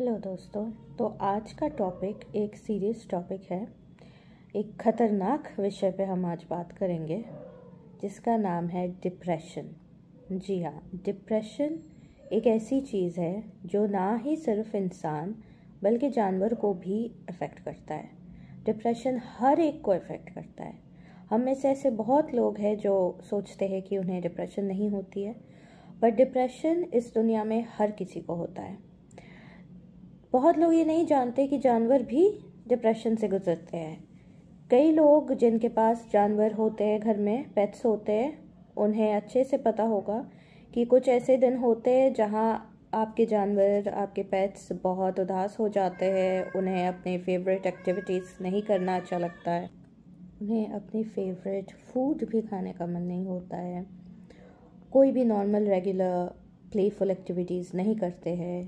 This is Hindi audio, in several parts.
हेलो दोस्तों तो आज का टॉपिक एक सीरियस टॉपिक है एक ख़तरनाक विषय पे हम आज बात करेंगे जिसका नाम है डिप्रेशन जी हाँ डिप्रेशन एक ऐसी चीज़ है जो ना ही सिर्फ इंसान बल्कि जानवर को भी अफेक्ट करता है डिप्रेशन हर एक को अफेक्ट करता है हम में से ऐसे बहुत लोग हैं जो सोचते हैं कि उन्हें डिप्रेशन नहीं होती है बट डिप्रेशन इस दुनिया में हर किसी को होता है बहुत लोग ये नहीं जानते कि जानवर भी डिप्रेशन से गुजरते हैं कई लोग जिनके पास जानवर होते हैं घर में पेट्स होते हैं उन्हें अच्छे से पता होगा कि कुछ ऐसे दिन होते हैं जहाँ आपके जानवर आपके पेट्स बहुत उदास हो जाते हैं उन्हें अपने फेवरेट एक्टिविटीज़ नहीं करना अच्छा लगता है उन्हें अपने फेवरेट फूड भी खाने का मन नहीं होता है कोई भी नॉर्मल रेगुलर प्लेफुल एक्टिविटीज़ नहीं करते हैं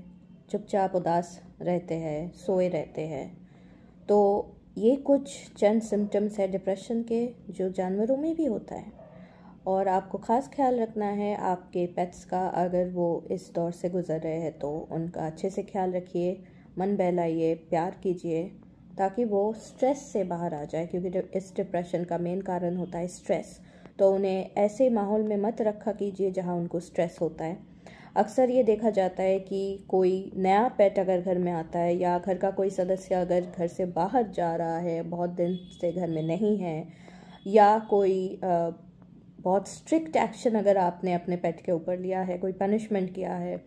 चुपचाप उदास रहते हैं सोए रहते हैं तो ये कुछ चंद सिम्टम्स है डिप्रेशन के जो जानवरों में भी होता है और आपको ख़ास ख्याल रखना है आपके पेट्स का अगर वो इस दौर से गुज़र रहे हैं तो उनका अच्छे से ख्याल रखिए मन बहलाइए प्यार कीजिए ताकि वो स्ट्रेस से बाहर आ जाए क्योंकि इस डिप्रेशन का मेन कारण होता है स्ट्रेस तो उन्हें ऐसे माहौल में मत रखा कीजिए जहाँ उनको स्ट्रेस होता है अक्सर ये देखा जाता है कि कोई नया पेट अगर घर में आता है या घर का कोई सदस्य अगर घर से बाहर जा रहा है बहुत दिन से घर में नहीं है या कोई आ, बहुत स्ट्रिक्ट एक्शन अगर आपने अपने पेट के ऊपर लिया है कोई पनिशमेंट किया है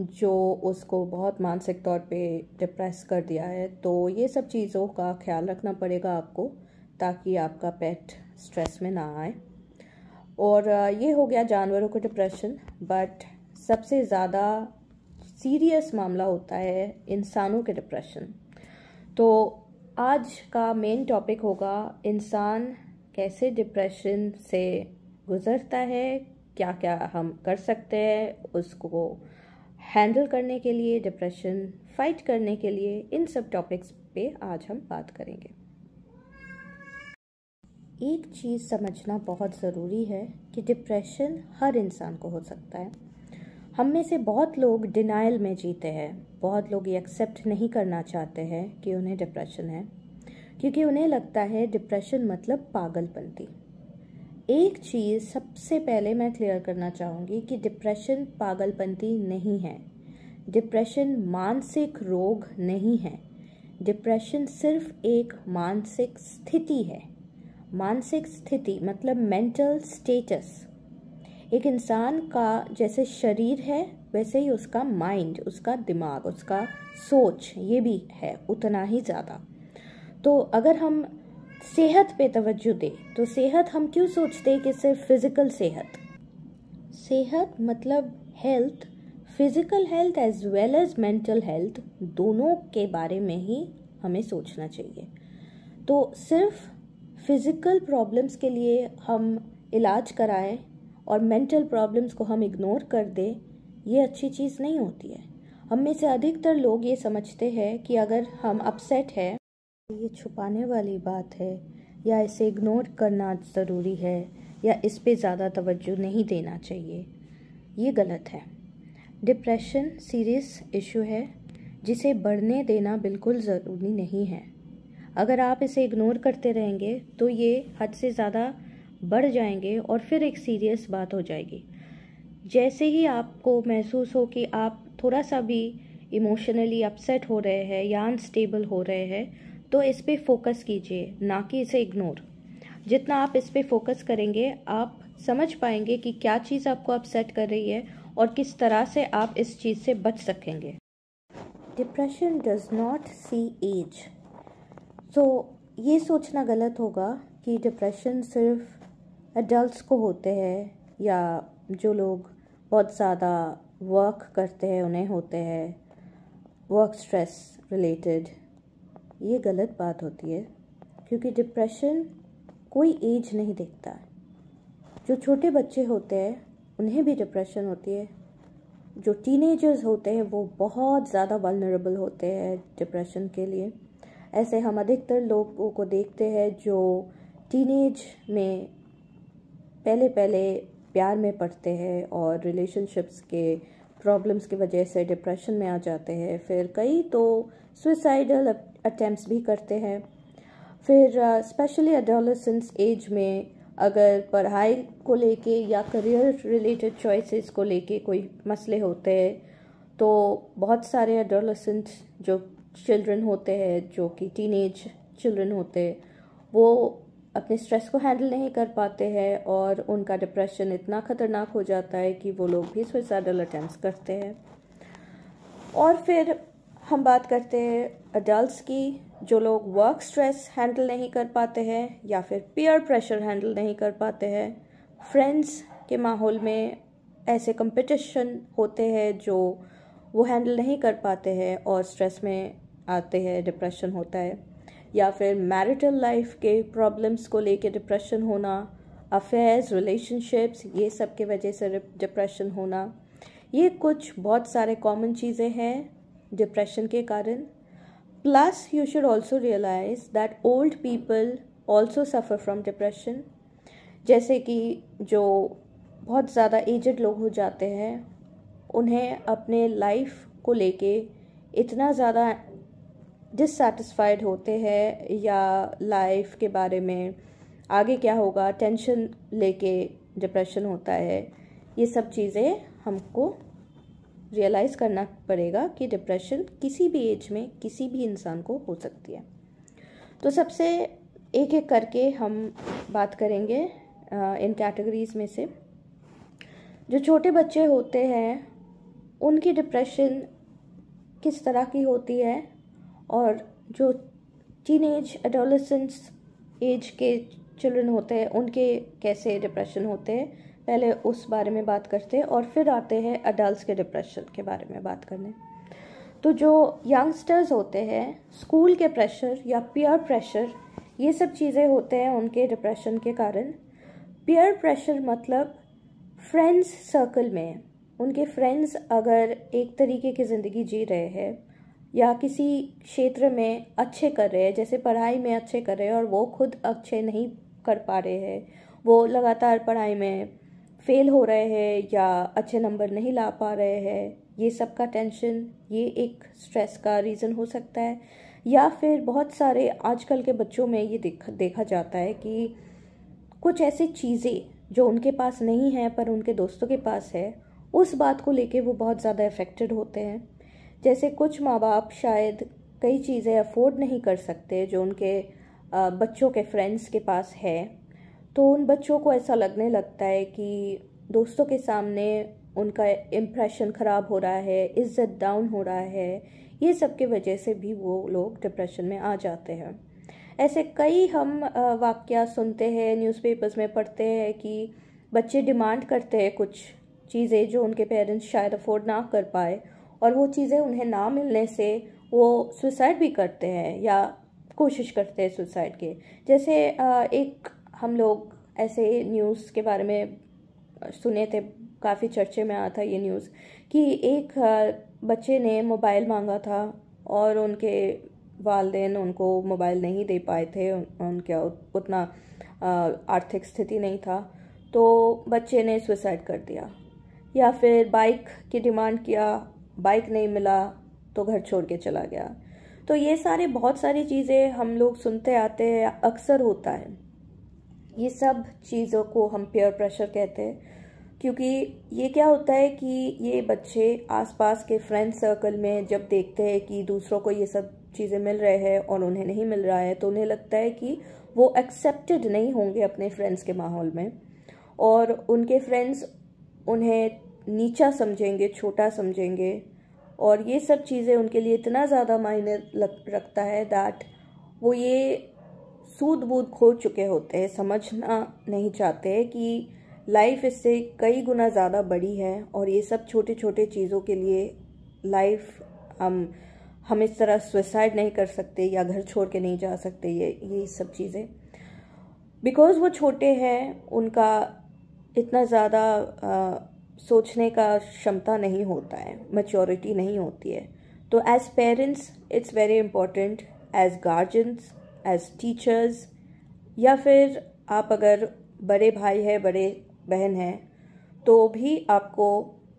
जो उसको बहुत मानसिक तौर पे डिप्रेस कर दिया है तो ये सब चीज़ों का ख्याल रखना पड़ेगा आपको ताकि आपका पेट स्ट्रेस में ना आए और ये हो गया जानवरों को डिप्रेशन बट सबसे ज़्यादा सीरियस मामला होता है इंसानों के डिप्रेशन तो आज का मेन टॉपिक होगा इंसान कैसे डिप्रेशन से गुज़रता है क्या क्या हम कर सकते हैं उसको हैंडल करने के लिए डिप्रेशन फाइट करने के लिए इन सब टॉपिक्स पे आज हम बात करेंगे एक चीज़ समझना बहुत ज़रूरी है कि डिप्रेशन हर इंसान को हो सकता है हम में से बहुत लोग डिनाइल में जीते हैं बहुत लोग ये एक्सेप्ट नहीं करना चाहते हैं कि उन्हें डिप्रेशन है क्योंकि उन्हें लगता है डिप्रेशन मतलब पागलपंती एक चीज़ सबसे पहले मैं क्लियर करना चाहूँगी कि डिप्रेशन पागलपंती नहीं है डिप्रेशन मानसिक रोग नहीं है डिप्रेशन सिर्फ एक मानसिक स्थिति है मानसिक स्थिति मतलब मेंटल स्टेटस एक इंसान का जैसे शरीर है वैसे ही उसका माइंड उसका दिमाग उसका सोच ये भी है उतना ही ज़्यादा तो अगर हम सेहत पे तवज्जो दें तो सेहत हम क्यों सोचते हैं कि सिर्फ फिज़िकल सेहत सेहत मतलब health physical health as well as mental health दोनों के बारे में ही हमें सोचना चाहिए तो सिर्फ फिज़िकल प्रॉब्लम्स के लिए हम इलाज कराएं और मेंटल प्रॉब्लम्स को हम इग्नोर कर दें ये अच्छी चीज़ नहीं होती है हम में से अधिकतर लोग ये समझते हैं कि अगर हम अपसेट हैं ये छुपाने वाली बात है या इसे इग्नोर करना ज़रूरी है या इस पे ज़्यादा तवज्जो नहीं देना चाहिए ये गलत है डिप्रेशन सीरियस इशू है जिसे बढ़ने देना बिल्कुल ज़रूरी नहीं है अगर आप इसे इग्नोर करते रहेंगे तो ये हद से ज़्यादा बढ़ जाएंगे और फिर एक सीरियस बात हो जाएगी जैसे ही आपको महसूस हो कि आप थोड़ा सा भी इमोशनली अपसेट हो रहे हैं या अनस्टेबल हो रहे हैं तो इस पर फोकस कीजिए ना कि इसे इग्नोर जितना आप इस पर फोकस करेंगे आप समझ पाएंगे कि क्या चीज़ आपको अपसेट कर रही है और किस तरह से आप इस चीज़ से बच सकेंगे depression does not see age so ये सोचना गलत होगा कि डिप्रेशन सिर्फ एडल्ट्स को होते हैं या जो लोग बहुत ज़्यादा वर्क करते हैं उन्हें होते हैं वर्क स्ट्रेस रिलेटेड ये गलत बात होती है क्योंकि डिप्रेशन कोई एज नहीं देखता जो छोटे बच्चे होते हैं उन्हें भी डिप्रेशन होती है जो टीनेजर्स होते हैं वो बहुत ज़्यादा वलनरेबल होते हैं डिप्रेशन के लिए ऐसे हम अधिकतर लोगों को देखते हैं जो टीनेज में पहले पहले प्यार में पड़ते हैं और रिलेशनशिप्स के प्रॉब्लम्स की वजह से डिप्रेशन में आ जाते हैं फिर कई तो सुसाइडल अटैम्प्ट भी करते हैं फिर स्पेशली एडोलसेंस एज में अगर पढ़ाई को लेके या करियर रिलेटेड चॉइसेस को लेके कोई मसले होते हैं तो बहुत सारे एडोलसेंट जो चिल्ड्रन होते हैं जो कि टीनेज चिल्ड्रन होते हैं वो अपने स्ट्रेस को हैंडल नहीं कर पाते हैं और उनका डिप्रेशन इतना ख़तरनाक हो जाता है कि वो लोग भी सुसाइडल अटैम्प्ट करते हैं और फिर हम बात करते हैं अडल्ट की जो लोग वर्क स्ट्रेस हैंडल नहीं कर पाते हैं या फिर पीयर प्रेशर हैंडल नहीं कर पाते हैं फ्रेंड्स के माहौल में ऐसे कंपटीशन होते हैं जो वो हैंडल नहीं कर पाते हैं और स्ट्रेस में आते हैं डिप्रेशन होता है या फिर मैरिटल लाइफ के प्रॉब्लम्स को लेके डिप्रेशन होना अफेयर्स रिलेशनशिप्स ये सब के वजह से डिप्रेशन होना ये कुछ बहुत सारे कॉमन चीज़ें हैं डिप्रेशन के कारण plus you should also realise that old people also suffer from depression जैसे कि जो बहुत ज़्यादा एजड लोग हो जाते हैं उन्हें अपने लाइफ को लेके इतना ज़्यादा डिससेटिस्फाइड होते हैं या लाइफ के बारे में आगे क्या होगा टेंशन लेके डिप्रेशन होता है ये सब चीज़ें हमको रियलाइज़ करना पड़ेगा कि डिप्रेशन किसी भी एज में किसी भी इंसान को हो सकती है तो सबसे एक एक करके हम बात करेंगे इन कैटेगरीज़ में से जो छोटे बच्चे होते हैं उनकी डिप्रेशन किस तरह की होती है और जो टीन एज एडोलसेंस एज के चिल्ड्रन होते हैं उनके कैसे डिप्रेशन होते हैं पहले उस बारे में बात करते हैं और फिर आते हैं अडल्ट के डिप्रेशन के बारे में बात करने तो जो यंगस्टर्स होते हैं स्कूल के प्रेशर या पीयर प्रेशर ये सब चीज़ें होते हैं उनके डिप्रेशन के कारण पीयर प्रेशर मतलब फ्रेंड्स सर्कल में उनके फ्रेंड्स अगर एक तरीके की ज़िंदगी जी रहे हैं या किसी क्षेत्र में अच्छे कर रहे हैं जैसे पढ़ाई में अच्छे कर रहे हैं और वो खुद अच्छे नहीं कर पा रहे हैं वो लगातार पढ़ाई में फेल हो रहे हैं या अच्छे नंबर नहीं ला पा रहे हैं ये सब का टेंशन ये एक स्ट्रेस का रीज़न हो सकता है या फिर बहुत सारे आजकल के बच्चों में ये देख देखा जाता है कि कुछ ऐसी चीज़ें जो उनके पास नहीं है पर उनके दोस्तों के पास है उस बात को लेके वो बहुत ज़्यादा इफ़ेक्टेड होते हैं जैसे कुछ माँ बाप शायद कई चीज़ें अफोर्ड नहीं कर सकते जो उनके बच्चों के फ्रेंड्स के पास है तो उन बच्चों को ऐसा लगने लगता है कि दोस्तों के सामने उनका इम्प्रेशन ख़राब हो रहा है इज़्ज़त डाउन हो रहा है ये सब के वजह से भी वो लोग डिप्रेशन में आ जाते हैं ऐसे कई हम वाक़ सुनते हैं न्यूज़पेपर्स में पढ़ते हैं कि बच्चे डिमांड करते हैं कुछ चीज़ें जो उनके पेरेंट्स शायद अफोर्ड ना कर पाए और वो चीज़ें उन्हें ना मिलने से वो सुसाइड भी करते हैं या कोशिश करते हैं सुसाइड के जैसे एक हम लोग ऐसे न्यूज़ के बारे में सुने थे काफ़ी चर्चे में आया था ये न्यूज़ कि एक बच्चे ने मोबाइल मांगा था और उनके वालदे उनको मोबाइल नहीं दे पाए थे उनका उतना आर्थिक स्थिति नहीं था तो बच्चे ने सुसाइड कर दिया या फिर बाइक की डिमांड किया बाइक नहीं मिला तो घर छोड़ के चला गया तो ये सारे बहुत सारी चीज़ें हम लोग सुनते आते हैं अक्सर होता है ये सब चीज़ों को हम पेयर प्रेशर कहते हैं क्योंकि ये क्या होता है कि ये बच्चे आसपास के फ्रेंड सर्कल में जब देखते हैं कि दूसरों को ये सब चीज़ें मिल रहे हैं और उन्हें नहीं मिल रहा है तो उन्हें लगता है कि वो एक्सेप्टेड नहीं होंगे अपने फ्रेंड्स के माहौल में और उनके फ्रेंड्स उन्हें नीचा समझेंगे छोटा समझेंगे और ये सब चीज़ें उनके लिए इतना ज़्यादा मायने रखता है दैट वो ये सूद बूद खो चुके होते हैं समझना नहीं चाहते कि लाइफ इससे कई गुना ज़्यादा बड़ी है और ये सब छोटे छोटे चीज़ों के लिए लाइफ हम हम इस तरह सुसाइड नहीं कर सकते या घर छोड़ के नहीं जा सकते ये ये सब चीज़ें बिकॉज़ वो छोटे हैं उनका इतना ज़्यादा सोचने का क्षमता नहीं होता है मच्योरिटी नहीं होती है तो as parents it's very important as guardians as teachers या फिर आप अगर बड़े भाई है बड़े बहन हैं तो भी आपको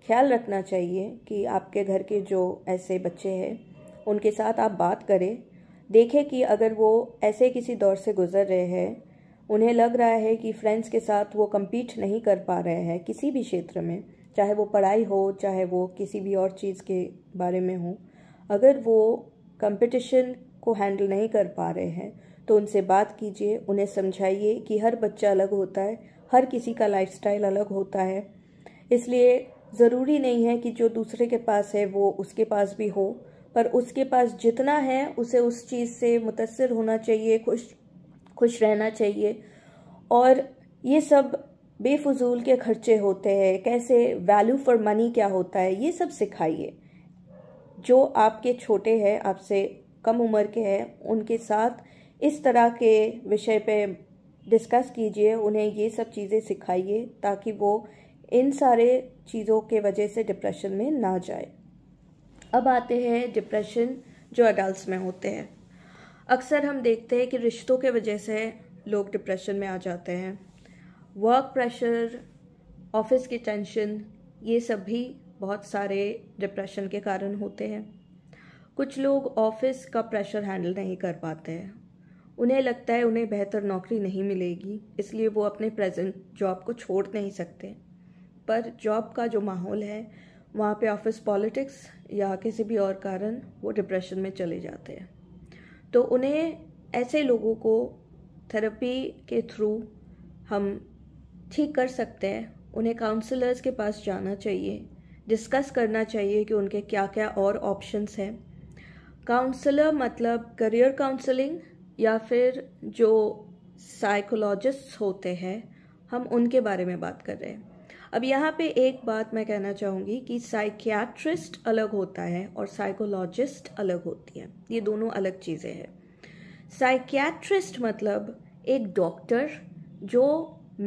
ख्याल रखना चाहिए कि आपके घर के जो ऐसे बच्चे हैं उनके साथ आप बात करें देखें कि अगर वो ऐसे किसी दौर से गुज़र रहे हैं उन्हें लग रहा है कि फ्रेंड्स के साथ वो कम्पीट नहीं कर पा रहे हैं किसी भी क्षेत्र में चाहे वो पढ़ाई हो चाहे वो किसी भी और चीज़ के बारे में हो अगर वो कंपटीशन को हैंडल नहीं कर पा रहे हैं तो उनसे बात कीजिए उन्हें समझाइए कि हर बच्चा अलग होता है हर किसी का लाइफस्टाइल अलग होता है इसलिए ज़रूरी नहीं है कि जो दूसरे के पास है वो उसके पास भी हो पर उसके पास जितना है उसे उस चीज़ से मुतासर होना चाहिए खुश खुश रहना चाहिए और ये सब बेफजूल के खर्चे होते हैं कैसे वैल्यू फॉर मनी क्या होता है ये सब सिखाइए जो आपके छोटे हैं आपसे कम उम्र के हैं उनके साथ इस तरह के विषय पे डिस्कस कीजिए उन्हें ये सब चीज़ें सिखाइए ताकि वो इन सारे चीज़ों के वजह से डिप्रेशन में ना जाए अब आते हैं डिप्रेशन जो अडल्ट में होते हैं अक्सर हम देखते हैं कि रिश्तों के वजह से लोग डिप्रेशन में आ जाते हैं वर्क प्रेशर ऑफिस की टेंशन ये सब भी बहुत सारे डिप्रेशन के कारण होते हैं कुछ लोग ऑफिस का प्रेशर हैंडल नहीं कर पाते हैं उन्हें लगता है उन्हें बेहतर नौकरी नहीं मिलेगी इसलिए वो अपने प्रेजेंट जॉब को छोड़ नहीं सकते पर जॉब का जो माहौल है वहाँ पे ऑफिस पॉलिटिक्स या किसी भी और कारण वो डिप्रेशन में चले जाते हैं तो उन्हें ऐसे लोगों को थेरेपी के थ्रू हम ठीक कर सकते हैं उन्हें काउंसलर्स के पास जाना चाहिए डिस्कस करना चाहिए कि उनके क्या क्या और ऑप्शंस हैं काउंसलर मतलब करियर काउंसलिंग या फिर जो साइकोलॉजिस्ट होते हैं हम उनके बारे में बात कर रहे हैं अब यहाँ पे एक बात मैं कहना चाहूँगी कि साइकियाट्रिस्ट अलग होता है और साइकोलॉजिस्ट अलग होती है ये दोनों अलग चीज़ें हैं साइकियाट्रिस्ट मतलब एक डॉक्टर जो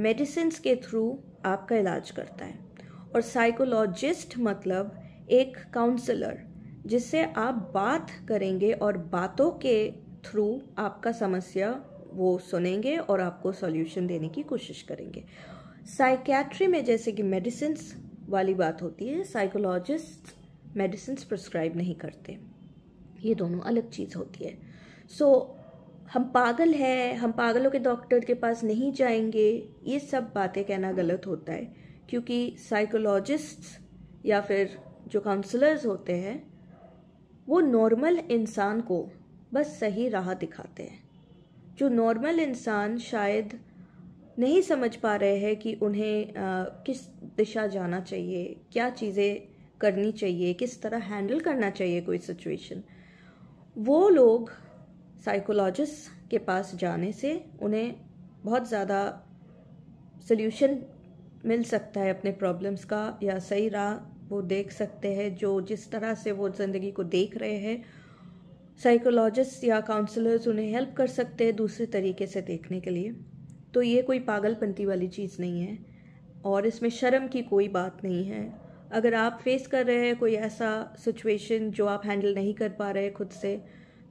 मेडिसिन के थ्रू आपका इलाज करता है और साइकोलॉजिस्ट मतलब एक काउंसलर जिससे आप बात करेंगे और बातों के थ्रू आपका समस्या वो सुनेंगे और आपको सॉल्यूशन देने की कोशिश करेंगे साइकैट्री में जैसे कि मेडिसिन वाली बात होती है साइकोलॉजिस्ट मेडिसिन प्रिस्क्राइब नहीं करते ये दोनों अलग चीज़ होती है सो so, हम पागल हैं हम पागलों के डॉक्टर के पास नहीं जाएंगे ये सब बातें कहना गलत होता है क्योंकि साइकोलॉजिस्ट या फिर जो काउंसलर्स होते हैं वो नॉर्मल इंसान को बस सही राह दिखाते हैं जो नॉर्मल इंसान शायद नहीं समझ पा रहे हैं कि उन्हें आ, किस दिशा जाना चाहिए क्या चीज़ें करनी चाहिए किस तरह हैंडल करना चाहिए कोई सिचुएशन वो लोग साइकोलॉजिस्ट के पास जाने से उन्हें बहुत ज़्यादा सल्यूशन मिल सकता है अपने प्रॉब्लम्स का या सही राह वो देख सकते हैं जो जिस तरह से वो ज़िंदगी को देख रहे हैं साइकोलॉजिस्ट या काउंसलर्स उन्हें हेल्प कर सकते हैं दूसरे तरीके से देखने के लिए तो ये कोई पागलपंती वाली चीज़ नहीं है और इसमें शर्म की कोई बात नहीं है अगर आप फेस कर रहे हैं कोई ऐसा सिचुएशन जो आप हैंडल नहीं कर पा रहे खुद से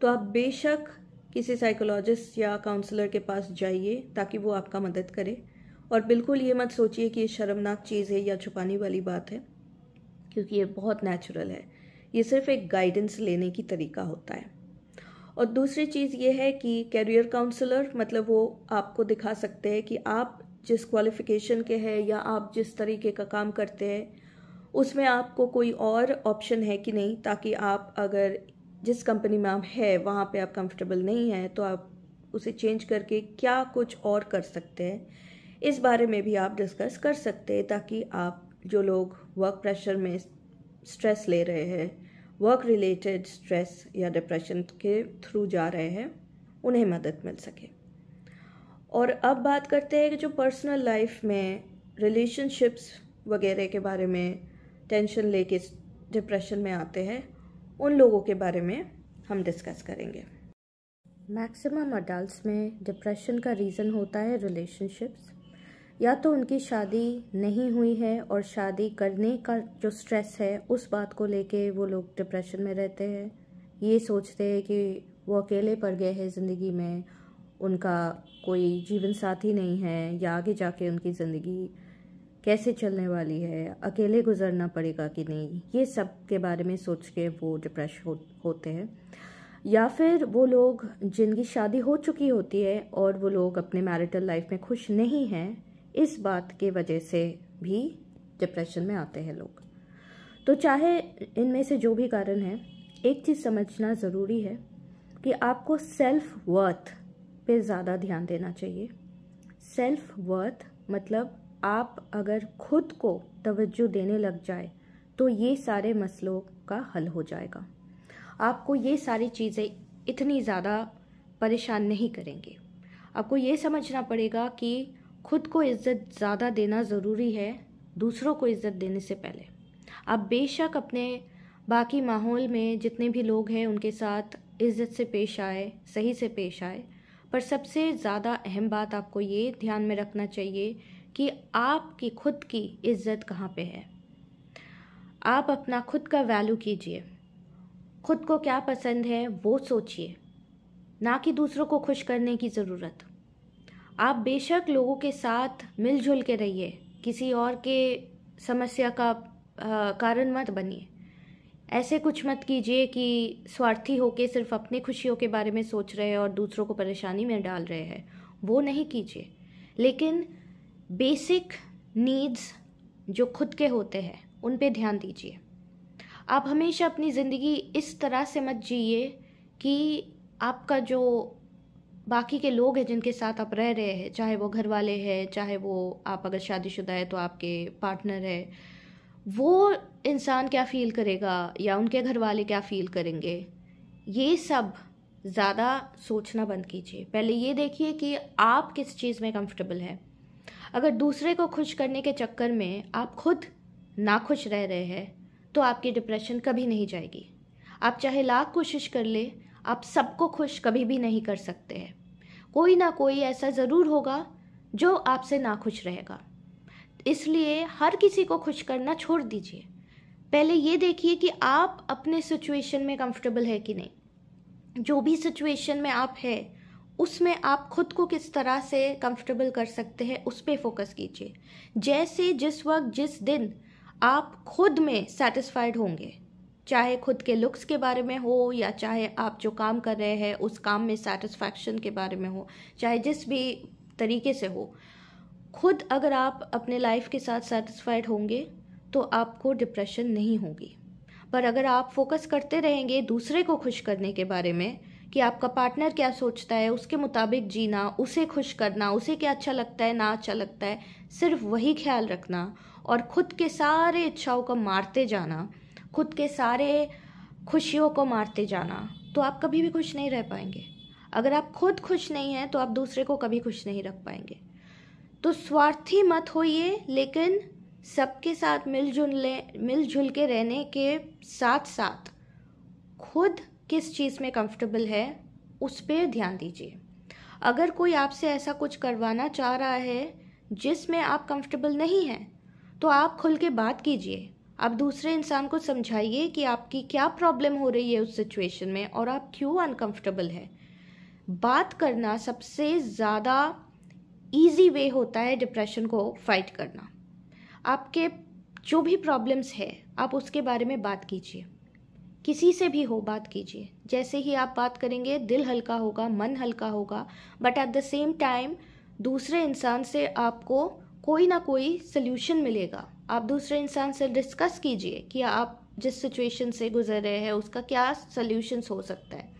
तो आप बेशक किसी साइकोलॉजिस्ट या काउंसलर के पास जाइए ताकि वो आपका मदद करे और बिल्कुल ये मत सोचिए कि ये शर्मनाक चीज़ है या छुपाने वाली बात है क्योंकि ये बहुत नेचुरल है ये सिर्फ एक गाइडेंस लेने की तरीका होता है और दूसरी चीज़ ये है कि कैरियर काउंसलर मतलब वो आपको दिखा सकते हैं कि आप जिस क्वालिफिकेशन के हैं या आप जिस तरीके का काम करते हैं उसमें आपको कोई और ऑप्शन है कि नहीं ताकि आप अगर जिस कंपनी में आप हैं वहाँ पे आप कंफर्टेबल नहीं हैं तो आप उसे चेंज करके क्या कुछ और कर सकते हैं इस बारे में भी आप डिस्कस कर सकते हैं ताकि आप जो लोग वर्क प्रेशर में स्ट्रेस ले रहे हैं वर्क रिलेटेड स्ट्रेस या डिप्रेशन के थ्रू जा रहे हैं उन्हें मदद मिल सके और अब बात करते हैं कि जो पर्सनल लाइफ में रिलेशनशिप्स वगैरह के बारे में टेंशन लेके डिप्रेशन में आते हैं उन लोगों के बारे में हम डिस्कस करेंगे मैक्सिमम अडल्ट में डिप्रेशन का रीज़न होता है रिलेशनशिप्स या तो उनकी शादी नहीं हुई है और शादी करने का जो स्ट्रेस है उस बात को लेके वो लोग डिप्रेशन में रहते हैं ये सोचते हैं कि वो अकेले पड़ गए हैं ज़िंदगी में उनका कोई जीवन साथी नहीं है या आगे जाके उनकी ज़िंदगी कैसे चलने वाली है अकेले गुजरना पड़ेगा कि नहीं ये सब के बारे में सोच के वो डिप्रेश हो, होते हैं या फिर वो लोग जिनकी शादी हो चुकी होती है और वो लोग अपने मैरिटल लाइफ में खुश नहीं हैं इस बात के वजह से भी डिप्रेशन में आते हैं लोग तो चाहे इनमें से जो भी कारण है एक चीज़ समझना ज़रूरी है कि आपको सेल्फ वर्थ पे ज़्यादा ध्यान देना चाहिए सेल्फ वर्थ मतलब आप अगर खुद को तवज्जो देने लग जाए तो ये सारे मसलों का हल हो जाएगा आपको ये सारी चीज़ें इतनी ज़्यादा परेशान नहीं करेंगे आपको ये समझना पड़ेगा कि खुद को इज्जत ज़्यादा देना ज़रूरी है दूसरों को इज्जत देने से पहले आप बेशक अपने बाकी माहौल में जितने भी लोग हैं उनके साथ इज्जत से पेश आए सही से पेश आए पर सबसे ज़्यादा अहम बात आपको ये ध्यान में रखना चाहिए कि आपकी खुद की इज्जत कहाँ पे है आप अपना खुद का वैल्यू कीजिए खुद को क्या पसंद है वो सोचिए ना कि दूसरों को खुश करने की ज़रूरत आप बेशक लोगों के साथ मिलजुल के रहिए किसी और के समस्या का कारण मत बनिए ऐसे कुछ मत कीजिए कि स्वार्थी होके सिर्फ अपनी खुशियों के बारे में सोच रहे हैं और दूसरों को परेशानी में डाल रहे हैं वो नहीं कीजिए लेकिन बेसिक नीड्स जो खुद के होते हैं उन पे ध्यान दीजिए आप हमेशा अपनी ज़िंदगी इस तरह से मत जिए कि आपका जो बाकी के लोग हैं जिनके साथ आप रह रहे हैं चाहे वो घर वाले हैं चाहे वो आप अगर शादीशुदा है तो आपके पार्टनर है वो इंसान क्या फ़ील करेगा या उनके घर वाले क्या फ़ील करेंगे ये सब ज़्यादा सोचना बंद कीजिए पहले ये देखिए कि आप किस चीज़ में कंफर्टेबल हैं अगर दूसरे को खुश करने के चक्कर में आप खुद ना खुश रह रहे हैं तो आपकी डिप्रेशन कभी नहीं जाएगी आप चाहे लाख कोशिश कर ले आप सबको खुश कभी भी नहीं कर सकते हैं कोई ना कोई ऐसा ज़रूर होगा जो आपसे नाखुश रहेगा इसलिए हर किसी को खुश करना छोड़ दीजिए पहले ये देखिए कि आप अपने सिचुएशन में कंफर्टेबल है कि नहीं जो भी सिचुएशन में आप है उसमें आप खुद को किस तरह से कंफर्टेबल कर सकते हैं उस पर फोकस कीजिए जैसे जिस वक्त जिस दिन आप खुद में सेटिस्फाइड होंगे चाहे खुद के लुक्स के बारे में हो या चाहे आप जो काम कर रहे हैं उस काम में सेटिस्फैक्शन के बारे में हो चाहे जिस भी तरीके से हो खुद अगर आप अपने लाइफ के साथ सेटिस्फाइड होंगे तो आपको डिप्रेशन नहीं होगी पर अगर आप फोकस करते रहेंगे दूसरे को खुश करने के बारे में कि आपका पार्टनर क्या सोचता है उसके मुताबिक जीना उसे खुश करना उसे क्या अच्छा लगता है ना अच्छा लगता है सिर्फ वही ख्याल रखना और ख़ुद के सारे इच्छाओं का मारते जाना खुद के सारे खुशियों को मारते जाना तो आप कभी भी खुश नहीं रह पाएंगे अगर आप खुद खुश नहीं हैं तो आप दूसरे को कभी खुश नहीं रख पाएंगे तो स्वार्थी मत होइए लेकिन सबके साथ मिलजुल मिलजुल के रहने के साथ साथ खुद किस चीज़ में कंफर्टेबल है उस पर ध्यान दीजिए अगर कोई आपसे ऐसा कुछ करवाना चाह रहा है जिसमें आप कंफर्टेबल नहीं हैं तो आप खुल के बात कीजिए आप दूसरे इंसान को समझाइए कि आपकी क्या प्रॉब्लम हो रही है उस सिचुएशन में और आप क्यों अनकंफर्टेबल है बात करना सबसे ज़्यादा ईजी वे होता है डिप्रेशन को फाइट करना आपके जो भी प्रॉब्लम्स है आप उसके बारे में बात कीजिए किसी से भी हो बात कीजिए जैसे ही आप बात करेंगे दिल हल्का होगा मन हल्का होगा but at the same time दूसरे इंसान से आपको कोई ना कोई सल्यूशन मिलेगा आप दूसरे इंसान से डिस्कस कीजिए कि आप जिस सिचुएशन से गुजर रहे हैं उसका क्या सल्यूशंस हो सकता है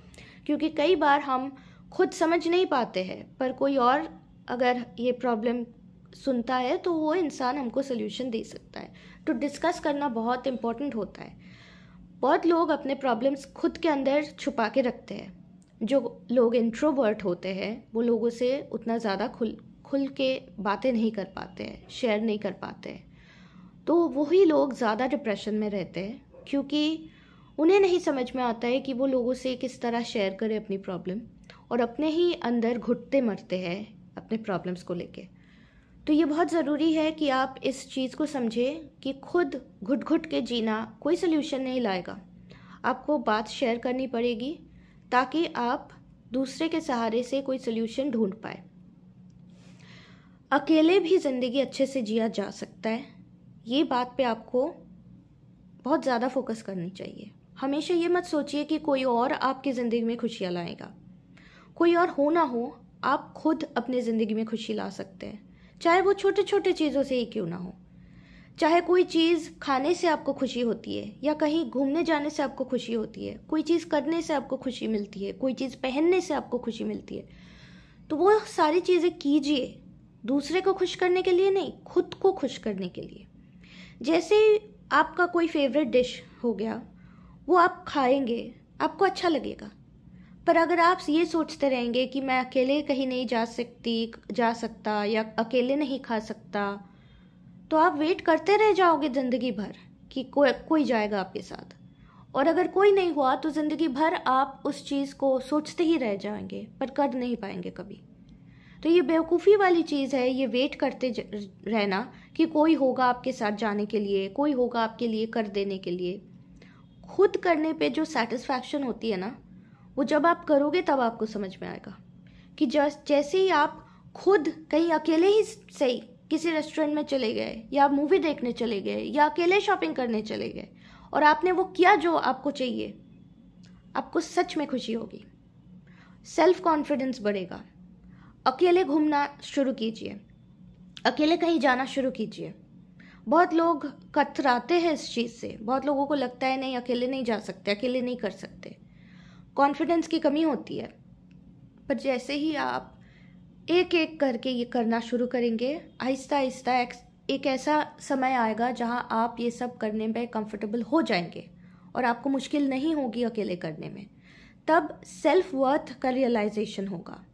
क्योंकि कई बार हम खुद समझ नहीं पाते हैं पर कोई और अगर ये प्रॉब्लम सुनता है तो वो इंसान हमको सोल्यूशन दे सकता है तो डिस्कस करना बहुत इम्पोर्टेंट होता है बहुत लोग अपने प्रॉब्लम्स खुद के अंदर छुपा के रखते हैं जो लोग इंट्रोवर्ट होते हैं वो लोगों से उतना ज़्यादा खुल खुल के बातें नहीं कर पाते हैं शेयर नहीं कर पाते हैं तो वही लोग ज़्यादा डिप्रेशन में रहते हैं क्योंकि उन्हें नहीं समझ में आता है कि वो लोगों से किस तरह शेयर करें अपनी प्रॉब्लम और अपने ही अंदर घुटते मरते हैं अपने प्रॉब्लम्स को लेके तो ये बहुत ज़रूरी है कि आप इस चीज़ को समझें कि खुद घुट घुट के जीना कोई सोल्यूशन नहीं लाएगा आपको बात शेयर करनी पड़ेगी ताकि आप दूसरे के सहारे से कोई सोल्यूशन ढूंढ पाए अकेले भी ज़िंदगी अच्छे से जिया जा सकता है ये बात पे आपको बहुत ज़्यादा फोकस करनी चाहिए हमेशा ये मत सोचिए कि कोई और आपकी ज़िंदगी में खुशियाँ लाएगा कोई और हो ना हो आप खुद अपने ज़िंदगी में खुशी ला सकते हैं चाहे वो छोटे छोटे चीज़ों से ही क्यों ना हो चाहे कोई चीज़ खाने से आपको खुशी होती है या कहीं घूमने जाने से आपको खुशी होती है कोई चीज़ करने से आपको खुशी मिलती है कोई चीज़ पहनने से आपको खुशी मिलती है तो वो सारी चीज़ें कीजिए दूसरे को खुश करने के लिए नहीं खुद को खुश करने के लिए जैसे आपका कोई फेवरेट डिश हो गया वो आप खाएंगे आपको अच्छा लगेगा पर अगर आप ये सोचते रहेंगे कि मैं अकेले कहीं नहीं जा सकती जा सकता या अकेले नहीं खा सकता तो आप वेट करते रह जाओगे ज़िंदगी भर कि को, कोई जाएगा आपके साथ और अगर कोई नहीं हुआ तो ज़िंदगी भर आप उस चीज़ को सोचते ही रह जाएंगे पर कर नहीं पाएंगे कभी तो ये बेवकूफ़ी वाली चीज़ है ये वेट करते रहना कि कोई होगा आपके साथ जाने के लिए कोई होगा आपके लिए कर देने के लिए खुद करने पे जो सेटिस्फैक्शन होती है ना वो जब आप करोगे तब आपको समझ में आएगा कि जैसे ही आप खुद कहीं अकेले ही सही किसी रेस्टोरेंट में चले गए या मूवी देखने चले गए या अकेले शॉपिंग करने चले गए और आपने वो किया जो आपको चाहिए आपको सच में खुशी होगी सेल्फ कॉन्फिडेंस बढ़ेगा अकेले घूमना शुरू कीजिए अकेले कहीं जाना शुरू कीजिए बहुत लोग कतराते हैं इस चीज़ से बहुत लोगों को लगता है नहीं अकेले नहीं जा सकते अकेले नहीं कर सकते कॉन्फिडेंस की कमी होती है पर जैसे ही आप एक एक करके ये करना शुरू करेंगे आहिस्ता आहिस्ता एक ऐसा समय आएगा जहाँ आप ये सब करने में कंफर्टेबल हो जाएंगे और आपको मुश्किल नहीं होगी अकेले करने में तब सेल्फ वर्थ का रियलाइजेशन होगा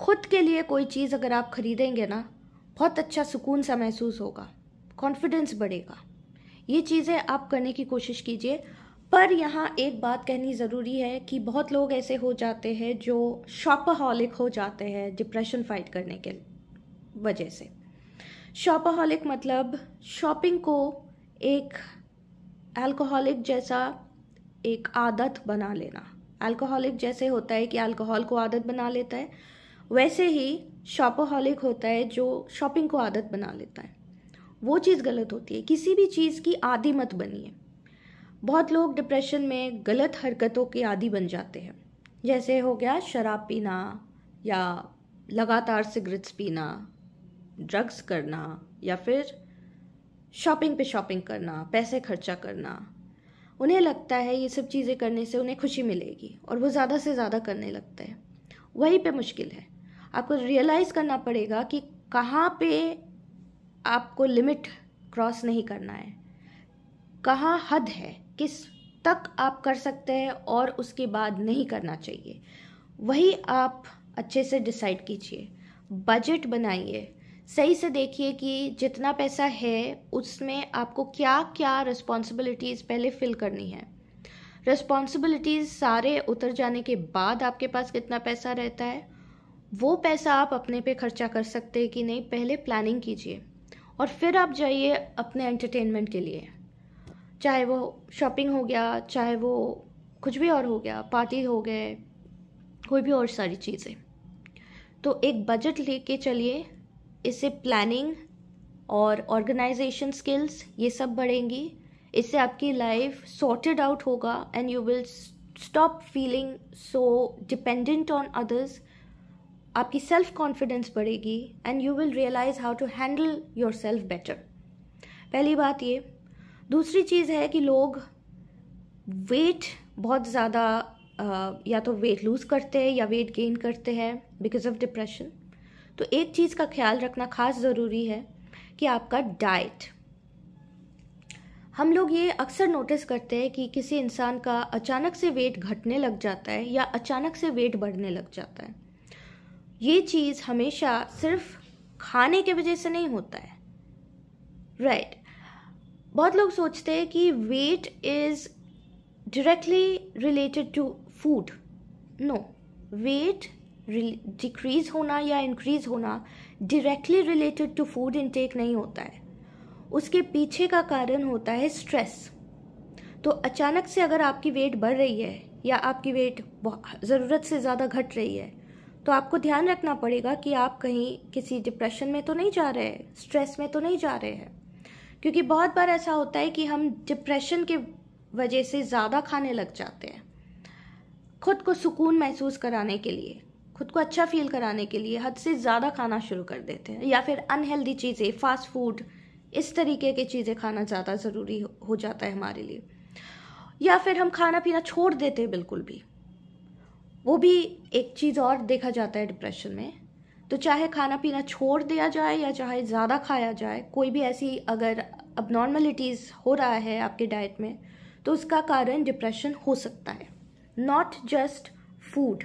खुद के लिए कोई चीज़ अगर आप खरीदेंगे ना बहुत अच्छा सुकून सा महसूस होगा कॉन्फिडेंस बढ़ेगा ये चीज़ें आप करने की कोशिश कीजिए पर यहाँ एक बात कहनी ज़रूरी है कि बहुत लोग ऐसे हो जाते हैं जो शॉपाहॉलिक हो जाते हैं डिप्रेशन फाइट करने के वजह से शॉपाहॉलिक मतलब शॉपिंग को एक अल्कोहलिक जैसा एक आदत बना लेना अल्कोहलिक जैसे होता है कि अल्कोहल को आदत बना लेता है वैसे ही शॉपोहॉलिक होता है जो शॉपिंग को आदत बना लेता है वो चीज़ गलत होती है किसी भी चीज़ की आदि मत बनिए बहुत लोग डिप्रेशन में गलत हरकतों के आदि बन जाते हैं जैसे हो गया शराब पीना या लगातार सिगरेट्स पीना ड्रग्स करना या फिर शॉपिंग पे शॉपिंग करना पैसे खर्चा करना उन्हें लगता है ये सब चीज़ें करने से उन्हें खुशी मिलेगी और वो ज़्यादा से ज़्यादा करने लगते हैं वहीं पे मुश्किल है आपको रियलाइज़ करना पड़ेगा कि कहाँ पे आपको लिमिट क्रॉस नहीं करना है कहाँ हद है किस तक आप कर सकते हैं और उसके बाद नहीं करना चाहिए वही आप अच्छे से डिसाइड कीजिए बजट बनाइए सही से देखिए कि जितना पैसा है उसमें आपको क्या क्या रिस्पॉन्सिबिलिटीज़ पहले फिल करनी है रिस्पॉन्सिबिलिटीज़ सारे उतर जाने के बाद आपके पास कितना पैसा रहता है वो पैसा आप अपने पे खर्चा कर सकते हैं कि नहीं पहले प्लानिंग कीजिए और फिर आप जाइए अपने एंटरटेनमेंट के लिए चाहे वो शॉपिंग हो गया चाहे वो कुछ भी और हो गया पार्टी हो गए कोई भी और सारी चीज़ें तो एक बजट लेके चलिए इससे प्लानिंग और ऑर्गेनाइजेशन स्किल्स ये सब बढ़ेंगी इससे आपकी लाइफ सॉर्टेड आउट होगा and you will stop feeling so dependent on others आपकी सेल्फ कॉन्फिडेंस बढ़ेगी and you will realise how to handle yourself better पहली बात ये दूसरी चीज़ है कि लोग वेट बहुत ज़्यादा या तो वेट लूज़ करते हैं या वेट गेन करते हैं बिकॉज ऑफ डिप्रेशन तो एक चीज़ का ख्याल रखना खास ज़रूरी है कि आपका डाइट हम लोग ये अक्सर नोटिस करते हैं कि किसी इंसान का अचानक से वेट घटने लग जाता है या अचानक से वेट बढ़ने लग जाता है ये चीज़ हमेशा सिर्फ खाने के वजह से नहीं होता है राइट right. बहुत लोग सोचते हैं कि weight is directly related to food no weight decrease होना या इंक्रीज होना directly related to food intake नहीं होता है उसके पीछे का कारण होता है स्ट्रेस तो अचानक से अगर आपकी वेट बढ़ रही है या आपकी वेट ज़रूरत से ज़्यादा घट रही है तो आपको ध्यान रखना पड़ेगा कि आप कहीं किसी डिप्रेशन में तो नहीं जा रहे हैं स्ट्रेस में तो नहीं जा रहे हैं क्योंकि बहुत बार ऐसा होता है कि हम डिप्रेशन के वजह से ज़्यादा खाने लग जाते हैं खुद को सुकून महसूस कराने के लिए खुद को अच्छा फील कराने के लिए हद से ज़्यादा खाना शुरू कर देते हैं या फिर अनहेल्दी चीज़ें फास्ट फूड इस तरीके की चीज़ें खाना ज़्यादा ज़रूरी हो जाता है हमारे लिए या फिर हम खाना पीना छोड़ देते हैं बिल्कुल भी वो भी एक चीज़ और देखा जाता है डिप्रेशन में तो चाहे खाना पीना छोड़ दिया जाए या चाहे ज़्यादा खाया जाए कोई भी ऐसी अगर अब नॉर्मलिटीज़ हो रहा है आपके डाइट में तो उसका कारण डिप्रेशन हो सकता है नॉट जस्ट फूड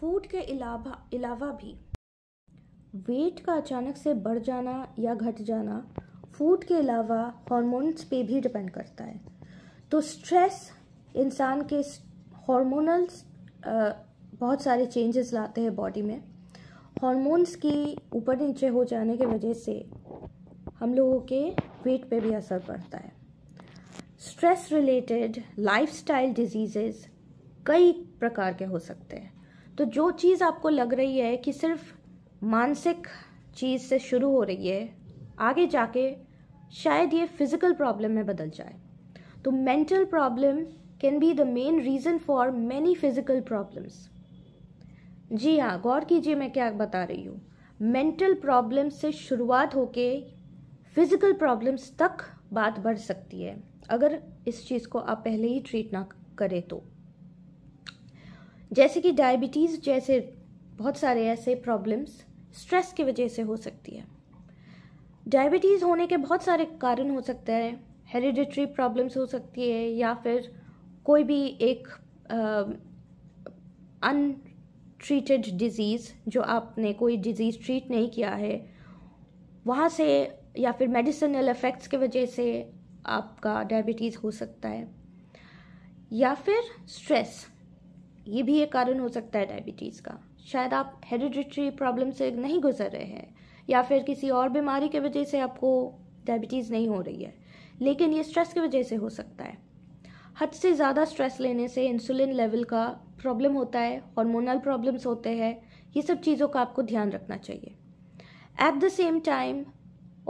फूड के अलावा अलावा भी वेट का अचानक से बढ़ जाना या घट जाना फूड के अलावा हॉर्मोन्स पे भी डिपेंड करता है तो स्ट्रेस इंसान के हॉर्मोनल बहुत सारे चेंजेस लाते हैं बॉडी में हॉर्मोन्स की ऊपर नीचे हो जाने की वजह से हम लोगों के वेट पे भी असर पड़ता है स्ट्रेस रिलेटेड लाइफस्टाइल डिजीज़ेस कई प्रकार के हो सकते हैं तो जो चीज़ आपको लग रही है कि सिर्फ मानसिक चीज़ से शुरू हो रही है आगे जाके शायद ये फिज़िकल प्रॉब्लम में बदल जाए तो mental problem can be the main reason for many physical problems जी हाँ गौर कीजिए मैं क्या बता रही हूँ मेंटल प्रॉब्लम से शुरुआत होके फिज़िकल प्रॉब्लम्स तक बात बढ़ सकती है अगर इस चीज़ को आप पहले ही ट्रीट ना करें तो जैसे कि डायबिटीज़ जैसे बहुत सारे ऐसे प्रॉब्लम्स स्ट्रेस की वजह से हो सकती है डायबिटीज़ होने के बहुत सारे कारण हो सकते हैं हेरिडिटरी प्रॉब्लम्स हो सकती है या फिर कोई भी एक अनट्रीटेड डिज़ीज़ जो आपने कोई डिज़ीज़ ट्रीट नहीं किया है वहाँ से या फिर मेडिसिनल इफ़ेक्ट्स की वजह से आपका डायबिटीज़ हो सकता है या फिर स्ट्रेस ये भी एक कारण हो सकता है डायबिटीज़ का शायद आप हेरिडिटरी प्रॉब्लम से नहीं गुजर रहे हैं या फिर किसी और बीमारी के वजह से आपको डायबिटीज़ नहीं हो रही है लेकिन ये स्ट्रेस की वजह से हो सकता है हद से ज़्यादा स्ट्रेस लेने से इंसुलिन लेवल का प्रॉब्लम होता है हॉर्मोनल प्रॉब्लम्स होते हैं ये सब चीज़ों का आपको ध्यान रखना चाहिए एट द सेम टाइम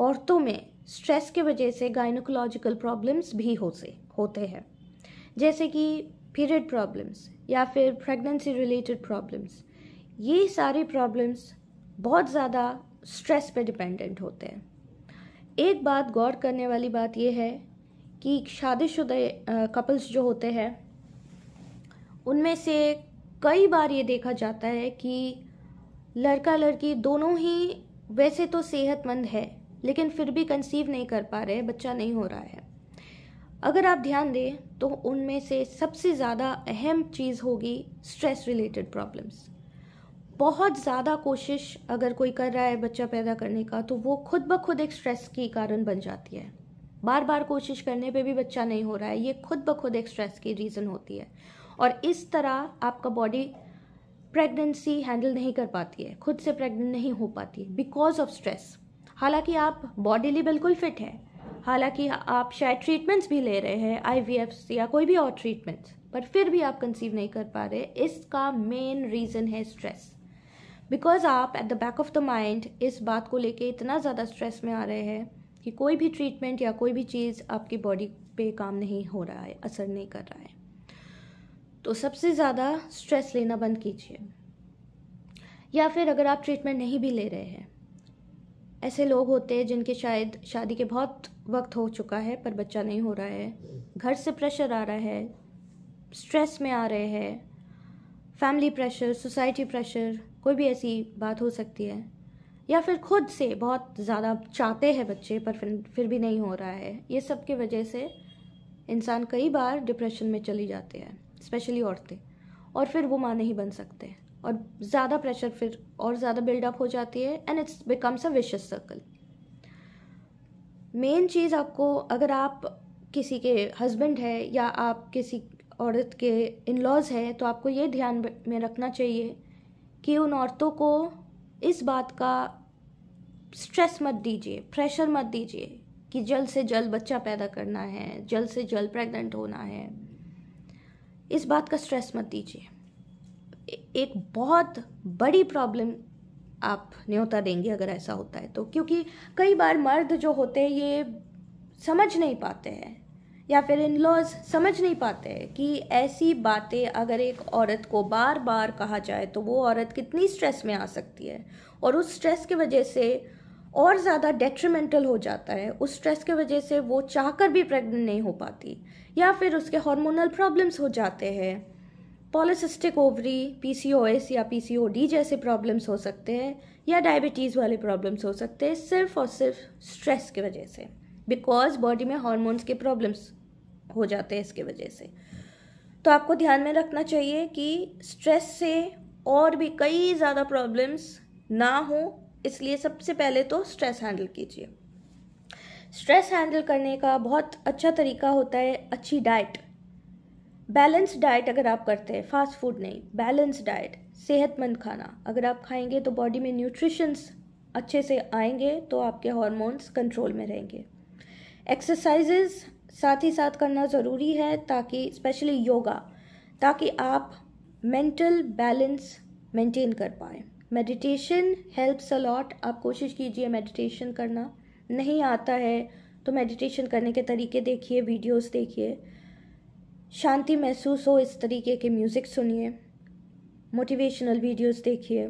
औरतों में स्ट्रेस के वजह से गाइनोकोलॉजिकल प्रॉब्लम्स भी हो से होते हैं जैसे कि पीरियड प्रॉब्लम्स या फिर प्रेगनेंसी रिलेटेड प्रॉब्लम्स ये सारे प्रॉब्लम्स बहुत ज़्यादा स्ट्रेस पे डिपेंडेंट होते हैं एक बात गौर करने वाली बात यह है कि शादीशुदा कपल्स जो होते हैं उनमें से कई बार ये देखा जाता है कि लड़का लड़की दोनों ही वैसे तो सेहतमंद है लेकिन फिर भी कंसीव नहीं कर पा रहे बच्चा नहीं हो रहा है अगर आप ध्यान दें तो उनमें से सबसे ज़्यादा अहम चीज़ होगी स्ट्रेस रिलेटेड प्रॉब्लम्स बहुत ज़्यादा कोशिश अगर कोई कर रहा है बच्चा पैदा करने का तो वो खुद ब खुद एक स्ट्रेस के कारण बन जाती है बार बार कोशिश करने पे भी बच्चा नहीं हो रहा है ये खुद ब खुद एक स्ट्रेस की रीज़न होती है और इस तरह आपका बॉडी प्रेगनेंसी हैंडल नहीं कर पाती है खुद से प्रेग्नेंट नहीं हो पाती बिकॉज ऑफ स्ट्रेस हालांकि आप बॉडीली बिल्कुल फिट है हालांकि आप शायद ट्रीटमेंट्स भी ले रहे हैं आई या कोई भी और ट्रीटमेंट्स पर फिर भी आप कंसीव नहीं कर पा रहे इसका मेन रीज़न है स्ट्रेस बिकॉज आप at the back of the mind इस बात को लेके इतना ज़्यादा स्ट्रेस में आ रहे हैं कि कोई भी ट्रीटमेंट या कोई भी चीज़ आपकी बॉडी पे काम नहीं हो रहा है असर नहीं कर रहा है तो सबसे ज़्यादा स्ट्रेस लेना बंद कीजिए या फिर अगर आप ट्रीटमेंट नहीं भी ले रहे हैं ऐसे लोग होते हैं जिनके शायद शादी के बहुत वक्त हो चुका है पर बच्चा नहीं हो रहा है घर से प्रेशर आ रहा है स्ट्रेस में आ रहे हैं फैमिली प्रेशर सोसाइटी प्रेशर कोई भी ऐसी बात हो सकती है या फिर खुद से बहुत ज़्यादा चाहते हैं बच्चे पर फिर फिर भी नहीं हो रहा है ये सब की वजह से इंसान कई बार डिप्रेशन में चली जाते हैं स्पेशली औरतें और फिर वो माँ नहीं बन सकते और ज़्यादा प्रेशर फिर और ज़्यादा बिल्डअप हो जाती है and it's becomes a vicious circle main चीज़ आपको अगर आप किसी के हस्बैंड है या आप किसी औरत के इन लॉज है तो आपको ये ध्यान में रखना चाहिए कि उन औरतों को इस बात का स्ट्रेस मत दीजिए प्रेशर मत दीजिए कि जल्द से जल्द बच्चा पैदा करना है जल्द से जल्द प्रेग्नेंट होना है इस बात का स्ट्रेस मत दीजिए एक बहुत बड़ी प्रॉब्लम आप न्योता देंगे अगर ऐसा होता है तो क्योंकि कई बार मर्द जो होते हैं ये समझ नहीं पाते हैं या फिर इन लॉज समझ नहीं पाते हैं कि ऐसी बातें अगर एक औरत को बार बार कहा जाए तो वो औरत कितनी स्ट्रेस में आ सकती है और उस स्ट्रेस की वजह से और ज़्यादा डेट्रीमेंटल हो जाता है उस स्ट्रेस की वजह से वो चाहकर भी प्रेग्नेंट नहीं हो पाती या फिर उसके हार्मोनल प्रॉब्लम्स हो जाते हैं पॉलिसिस्टिक ओवरी पीसीओएस या पीसीओडी जैसे प्रॉब्लम्स हो सकते हैं या डायबिटीज़ वाले प्रॉब्लम्स हो सकते हैं सिर्फ और सिर्फ स्ट्रेस की वजह से बिकॉज बॉडी में हॉर्मोन्स के प्रॉब्लम्स हो जाते हैं इसके वजह से तो आपको ध्यान में रखना चाहिए कि स्ट्रेस से और भी कई ज़्यादा प्रॉब्लम्स ना हो इसलिए सबसे पहले तो स्ट्रेस हैंडल कीजिए स्ट्रेस हैंडल करने का बहुत अच्छा तरीका होता है अच्छी डाइट बैलेंस डाइट अगर आप करते हैं फास्ट फूड नहीं बैलेंस डाइट सेहतमंद खाना अगर आप खाएंगे तो बॉडी में न्यूट्रिशंस अच्छे से आएंगे तो आपके हॉर्मोन्स कंट्रोल में रहेंगे एक्सरसाइजेज साथ ही साथ करना ज़रूरी है ताकि स्पेशली योगा ताकि आप मेंटल बैलेंस मेंटेन कर पाए मेडिटेशन हेल्प्स अलॉट आप कोशिश कीजिए मेडिटेशन करना नहीं आता है तो मेडिटेशन करने के तरीके देखिए वीडियोस देखिए शांति महसूस हो इस तरीके के म्यूज़िक सुनिए मोटिवेशनल वीडियोस देखिए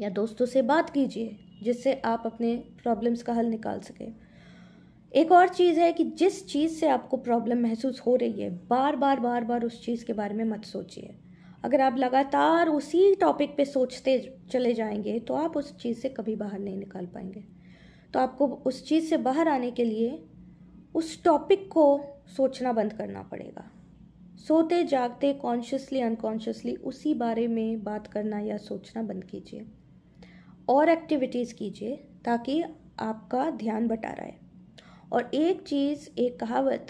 या दोस्तों से बात कीजिए जिससे आप अपने प्रॉब्लम्स का हल निकाल सकें एक और चीज़ है कि जिस चीज़ से आपको प्रॉब्लम महसूस हो रही है बार बार बार बार उस चीज़ के बारे में मत सोचिए अगर आप लगातार उसी टॉपिक पे सोचते चले जाएंगे तो आप उस चीज़ से कभी बाहर नहीं निकाल पाएंगे तो आपको उस चीज़ से बाहर आने के लिए उस टॉपिक को सोचना बंद करना पड़ेगा सोते जागते कॉन्शियसली अनकॉन्शियसली उसी बारे में बात करना या सोचना बंद कीजिए और एक्टिविटीज़ कीजिए ताकि आपका ध्यान बटा रहे और एक चीज़ एक कहावत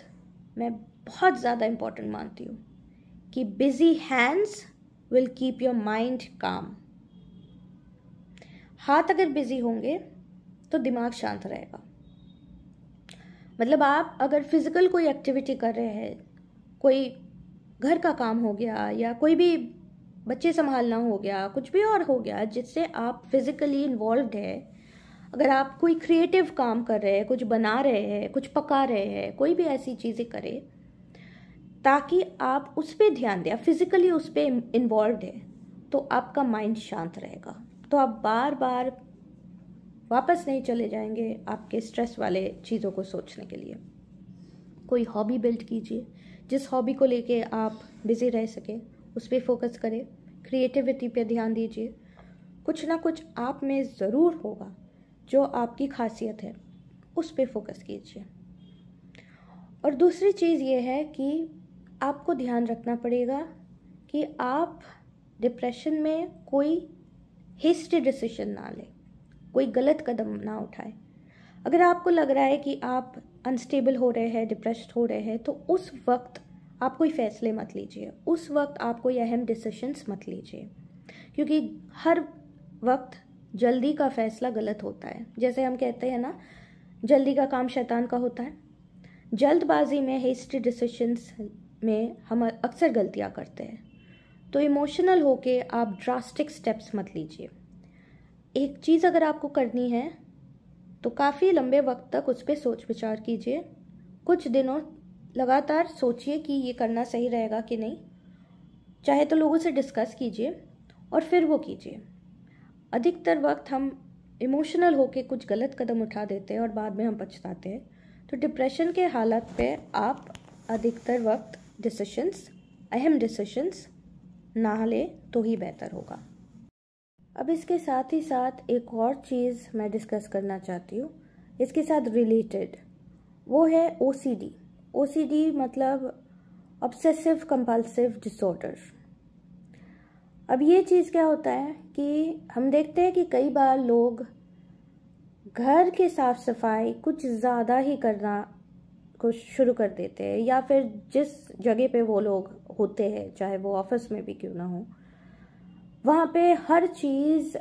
मैं बहुत ज़्यादा इम्पोर्टेंट मानती हूँ कि busy hands will keep your mind काम हाथ अगर बिजी होंगे तो दिमाग शांत रहेगा मतलब आप अगर फिज़िकल कोई एक्टिविटी कर रहे हैं कोई घर का काम हो गया या कोई भी बच्चे संभालना हो गया कुछ भी और हो गया जिससे आप फिज़िकली इन्वॉल्व है अगर आप कोई क्रिएटिव काम कर रहे हैं कुछ बना रहे हैं कुछ पका रहे हैं कोई भी ऐसी चीज़ें करें ताकि आप उस पर ध्यान दें फिजिकली उस पर इन्वॉल्व है तो आपका माइंड शांत रहेगा तो आप बार बार वापस नहीं चले जाएंगे आपके स्ट्रेस वाले चीज़ों को सोचने के लिए कोई हॉबी बिल्ड कीजिए जिस हॉबी को लेके आप बिज़ी रह सकें उस पर फोकस करें क्रिएटिविटी पे ध्यान दीजिए कुछ ना कुछ आप में ज़रूर होगा जो आपकी खासियत है उस पर फोकस कीजिए और दूसरी चीज़ ये है कि आपको ध्यान रखना पड़ेगा कि आप डिप्रेशन में कोई हिस्ट्री डिसीजन ना लें कोई गलत कदम ना उठाए अगर आपको लग रहा है कि आप अनस्टेबल हो रहे हैं डिप्रेस्ड हो रहे हैं तो उस वक्त आप कोई फैसले मत लीजिए उस वक्त आप कोई अहम डिसीशंस मत लीजिए क्योंकि हर वक्त जल्दी का फैसला गलत होता है जैसे हम कहते हैं ना जल्दी का काम शैतान का होता है जल्दबाजी में हेस्टी डिसीशंस में हम अक्सर गलतियाँ करते हैं तो इमोशनल होके आप ड्रास्टिक स्टेप्स मत लीजिए एक चीज़ अगर आपको करनी है तो काफ़ी लंबे वक्त तक उस पर सोच विचार कीजिए कुछ दिनों लगातार सोचिए कि ये करना सही रहेगा कि नहीं चाहे तो लोगों से डिस्कस कीजिए और फिर वो कीजिए अधिकतर वक्त हम इमोशनल होके कुछ गलत कदम उठा देते हैं और बाद में हम पछताते हैं तो डिप्रेशन के हालत पे आप अधिकतर वक्त डिसीशंस अहम डिसीशंस ना लें तो ही बेहतर होगा अब इसके साथ ही साथ एक और चीज़ मैं डिस्कस करना चाहती हूँ इसके साथ रिलेटेड वो है O C D O C D मतलब ऑब्सेसिव कंपल्सिव डिसऑर्डर अब ये चीज़ क्या होता है कि हम देखते हैं कि कई बार लोग घर के साफ सफाई कुछ ज़्यादा ही करना को शुरू कर देते हैं या फिर जिस जगह पे वो लोग होते हैं चाहे वो ऑफिस में भी क्यों ना हो वहाँ पे हर चीज़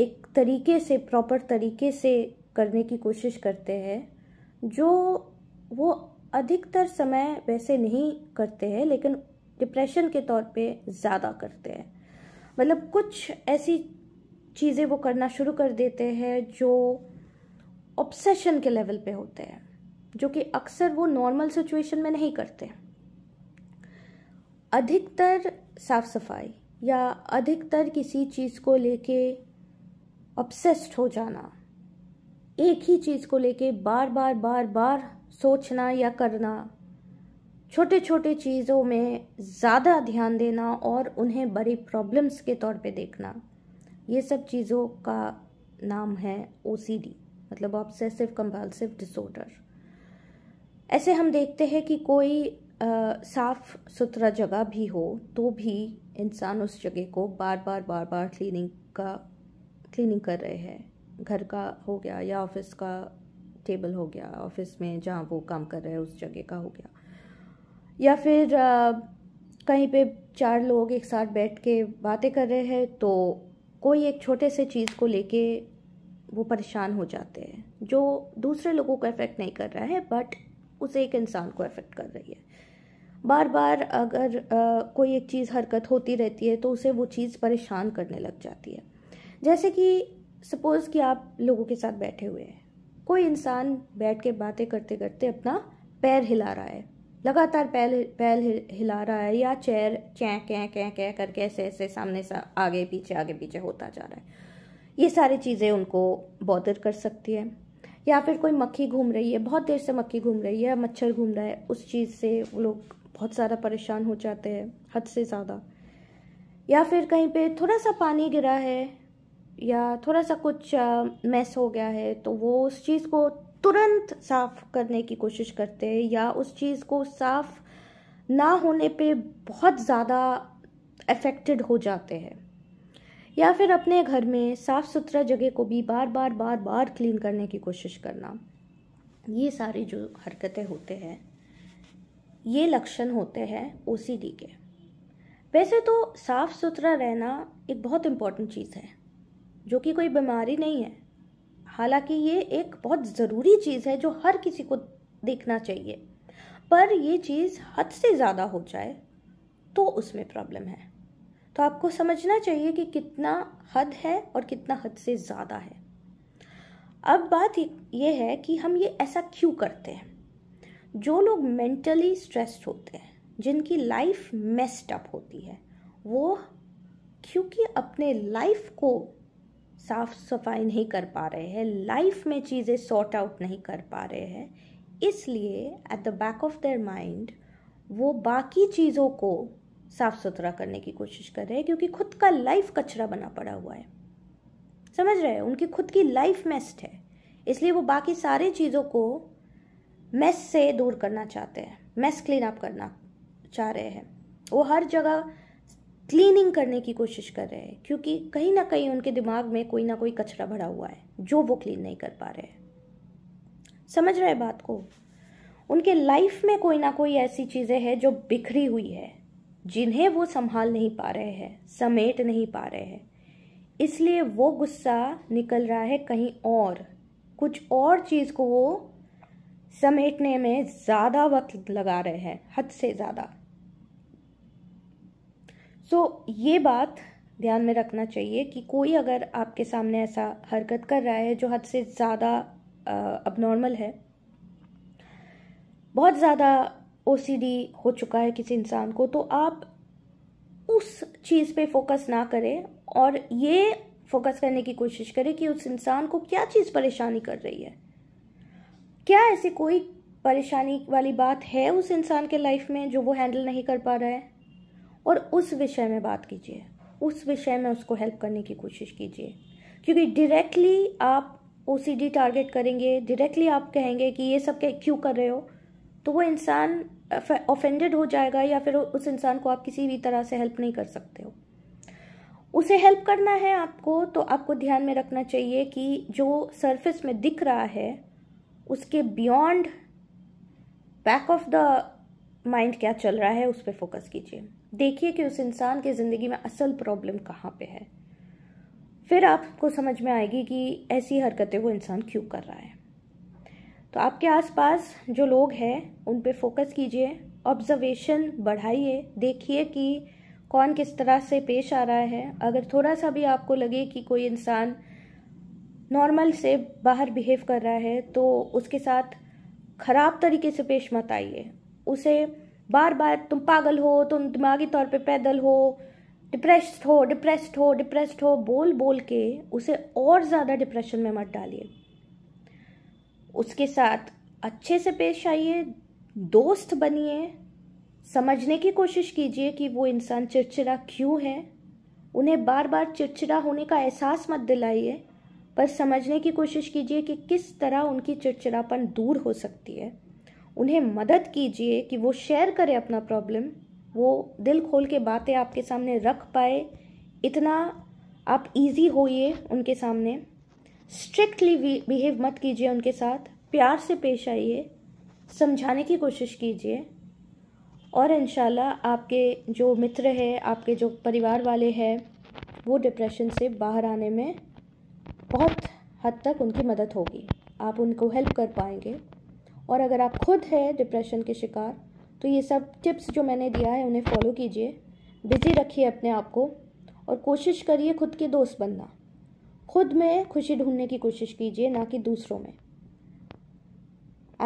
एक तरीके से प्रॉपर तरीके से करने की कोशिश करते हैं जो वो अधिकतर समय वैसे नहीं करते हैं लेकिन डिप्रेशन के तौर पे ज़्यादा करते हैं मतलब कुछ ऐसी चीज़ें वो करना शुरू कर देते हैं जो ऑब्सेशन के लेवल पे होते हैं जो कि अक्सर वो नॉर्मल सिचुएशन में नहीं करते अधिकतर साफ सफाई या अधिकतर किसी चीज़ को लेके ऑब्सेस्ड हो जाना एक ही चीज़ को लेके बार बार बार बार सोचना या करना छोटे छोटे चीज़ों में ज़्यादा ध्यान देना और उन्हें बड़ी प्रॉब्लम्स के तौर पे देखना ये सब चीज़ों का नाम है ओ मतलब ऑब्सेसिव कंपल्सिव डिसऑर्डर ऐसे हम देखते हैं कि कोई साफ़ सुथरा जगह भी हो तो भी इंसान उस जगह को बार बार बार बार क्लीनिंग का क्लीनिंग कर रहे हैं घर का हो गया या ऑफिस का टेबल हो गया ऑफिस में जहाँ वो काम कर रहे हैं उस जगह का हो गया या फिर आ, कहीं पे चार लोग एक साथ बैठ के बातें कर रहे हैं तो कोई एक छोटे से चीज़ को लेके वो परेशान हो जाते हैं जो दूसरे लोगों को अफेक्ट नहीं कर रहा है बट उसे एक इंसान को अफेक्ट कर रही है बार बार अगर आ, कोई एक चीज़ हरकत होती रहती है तो उसे वो चीज़ परेशान करने लग जाती है जैसे कि सपोज़ कि आप लोगों के साथ बैठे हुए हैं कोई इंसान बैठ के बातें करते करते अपना पैर हिला रहा है लगातार पैल पैल हिला रहा है या चेयर चै कै कै कै करके ऐसे ऐसे सामने सा आगे पीछे आगे पीछे होता जा रहा है ये सारी चीज़ें उनको बॉदर कर सकती है या फिर कोई मक्खी घूम रही है बहुत देर से मक्खी घूम रही है मच्छर घूम रहा है उस चीज़ से वो लोग बहुत ज़्यादा परेशान हो जाते हैं हद से ज़्यादा या फिर कहीं पे थोड़ा सा पानी गिरा है या थोड़ा सा कुछ मैस हो गया है तो वो उस चीज़ को तुरंत साफ करने की कोशिश करते हैं या उस चीज़ को साफ ना होने पे बहुत ज़्यादा अफेक्टेड हो जाते हैं या फिर अपने घर में साफ़ सुथरा जगह को भी बार बार बार बार क्लीन करने की कोशिश करना ये सारी जो हरकतें होते हैं ये लक्षण होते हैं ओ के वैसे तो साफ़ सुथरा रहना एक बहुत इम्पॉर्टेंट चीज़ है जो कि कोई बीमारी नहीं है हालांकि ये एक बहुत ज़रूरी चीज़ है जो हर किसी को देखना चाहिए पर ये चीज़ हद से ज़्यादा हो जाए तो उसमें प्रॉब्लम है तो आपको समझना चाहिए कि कितना हद है और कितना हद से ज़्यादा है अब बात ये है कि हम ये ऐसा क्यों करते हैं जो लोग मेंटली स्ट्रेस्ड होते हैं जिनकी लाइफ मेस्ड अप होती है वो क्योंकि अपने लाइफ को साफ सफाई नहीं कर पा रहे हैं लाइफ में चीज़ें सॉर्ट आउट नहीं कर पा रहे हैं इसलिए at the back of their mind वो बाकी चीज़ों को साफ सुथरा करने की कोशिश कर रहे हैं क्योंकि खुद का लाइफ कचरा बना पड़ा हुआ है समझ रहे हैं उनकी खुद की लाइफ मेस्ट है इसलिए वो बाकी सारी चीज़ों को मेस से दूर करना चाहते हैं मेस क्लीन अप करना चाह रहे हैं वो हर जगह क्लीनिंग करने की कोशिश कर रहे हैं क्योंकि कहीं ना कहीं उनके दिमाग में कोई ना कोई कचरा भरा हुआ है जो वो क्लीन नहीं कर पा रहे हैं समझ रहे बात को उनके लाइफ में कोई ना कोई ऐसी चीज़ें हैं जो बिखरी हुई है जिन्हें वो संभाल नहीं पा रहे हैं समेट नहीं पा रहे हैं इसलिए वो गुस्सा निकल रहा है कहीं और कुछ और चीज़ को वो समेटने में ज़्यादा वक्त लगा रहे हैं हद से ज़्यादा सो so, ये बात ध्यान में रखना चाहिए कि कोई अगर आपके सामने ऐसा हरकत कर रहा है जो हद से ज़्यादा अब नॉर्मल है बहुत ज़्यादा ओ हो चुका है किसी इंसान को तो आप उस चीज़ पे फोकस ना करें और ये फोकस करने की कोशिश करें कि उस इंसान को क्या चीज़ परेशानी कर रही है क्या ऐसी कोई परेशानी वाली बात है उस इंसान के लाइफ में जो वो हैंडल नहीं कर पा रहा है और उस विषय में बात कीजिए उस विषय में उसको हेल्प करने की कोशिश कीजिए क्योंकि डायरेक्टली आप ओ टारगेट करेंगे डायरेक्टली आप कहेंगे कि ये सब क्यों कर रहे हो तो वो इंसान ऑफेंडेड हो जाएगा या फिर उस इंसान को आप किसी भी तरह से हेल्प नहीं कर सकते हो उसे हेल्प करना है आपको तो आपको ध्यान में रखना चाहिए कि जो सरफेस में दिख रहा है उसके beyond back of the mind क्या चल रहा है उस पर फोकस कीजिए देखिए कि उस इंसान की ज़िंदगी में असल प्रॉब्लम कहाँ पे है फिर आपको समझ में आएगी कि ऐसी हरकतें वो इंसान क्यों कर रहा है तो आपके आसपास जो लोग हैं उन पे फोकस कीजिए ऑब्जर्वेशन बढ़ाइए देखिए कि कौन किस तरह से पेश आ रहा है अगर थोड़ा सा भी आपको लगे कि कोई इंसान नॉर्मल से बाहर बिहेव कर रहा है तो उसके साथ ख़राब तरीके से पेश मत आइए उसे बार बार तुम पागल हो तुम दिमागी तौर पे पैदल हो डिप्रेस्ड हो डिप्रेस्ड हो डिप्रेस्ड हो बोल बोल के उसे और ज़्यादा डिप्रेशन में मत डालिए उसके साथ अच्छे से पेश आइए दोस्त बनिए समझने की कोशिश कीजिए कि वो इंसान चिड़चिड़ा क्यों है उन्हें बार बार चिड़चिड़ा होने का एहसास मत दिलाइए पर समझने की कोशिश कीजिए कि किस तरह उनकी चिड़चिड़ापन दूर हो सकती है उन्हें मदद कीजिए कि वो शेयर करें अपना प्रॉब्लम वो दिल खोल के बातें आपके सामने रख पाए इतना आप इजी होइए उनके सामने स्ट्रिक्टली बिहेव मत कीजिए उनके साथ प्यार से पेश आइए समझाने की कोशिश कीजिए और इन आपके जो मित्र है आपके जो परिवार वाले हैं वो डिप्रेशन से बाहर आने में बहुत हद तक उनकी मदद होगी आप उनको हेल्प कर पाएंगे और अगर आप खुद हैं डिप्रेशन के शिकार तो ये सब टिप्स जो मैंने दिया है उन्हें फॉलो कीजिए बिज़ी रखिए अपने आप को और कोशिश करिए खुद के दोस्त बनना खुद में खुशी ढूंढने की कोशिश कीजिए ना कि दूसरों में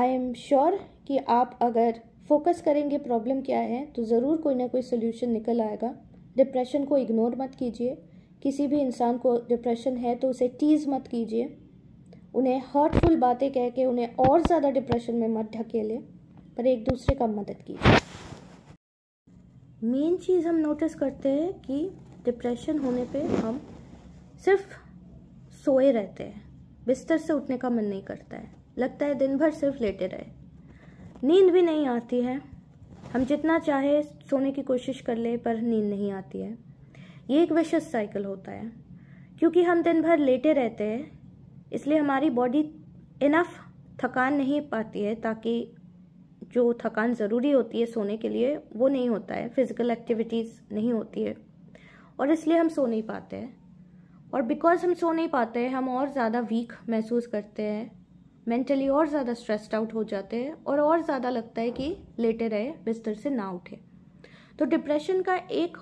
आई एम श्योर कि आप अगर फोकस करेंगे प्रॉब्लम क्या है तो ज़रूर कोई ना कोई सोल्यूशन निकल आएगा डिप्रेशन को इग्नोर मत कीजिए किसी भी इंसान को डिप्रेशन है तो उसे टीज़ मत कीजिए उन्हें हर्टफुल बातें कह के उन्हें और ज़्यादा डिप्रेशन में मत ढकेले पर एक दूसरे का मदद कीजिए मेन चीज़ हम नोटिस करते हैं कि डिप्रेशन होने पे हम सिर्फ सोए रहते हैं बिस्तर से उठने का मन नहीं करता है लगता है दिन भर सिर्फ लेटे रहे नींद भी नहीं आती है हम जितना चाहे सोने की कोशिश कर ले पर नींद नहीं आती है ये एक विशेष साइकिल होता है क्योंकि हम दिन भर लेटे रहते हैं इसलिए हमारी बॉडी इनफ थकान नहीं पाती है ताकि जो थकान ज़रूरी होती है सोने के लिए वो नहीं होता है फिज़िकल एक्टिविटीज़ नहीं होती है और इसलिए हम सो नहीं पाते हैं और बिकॉज हम सो नहीं पाते हैं हम और ज़्यादा वीक महसूस करते हैं मेंटली और ज़्यादा स्ट्रेस्ड आउट हो जाते हैं और और ज़्यादा लगता है कि लेटे रहे बिस्तर से ना उठे तो डिप्रेशन का एक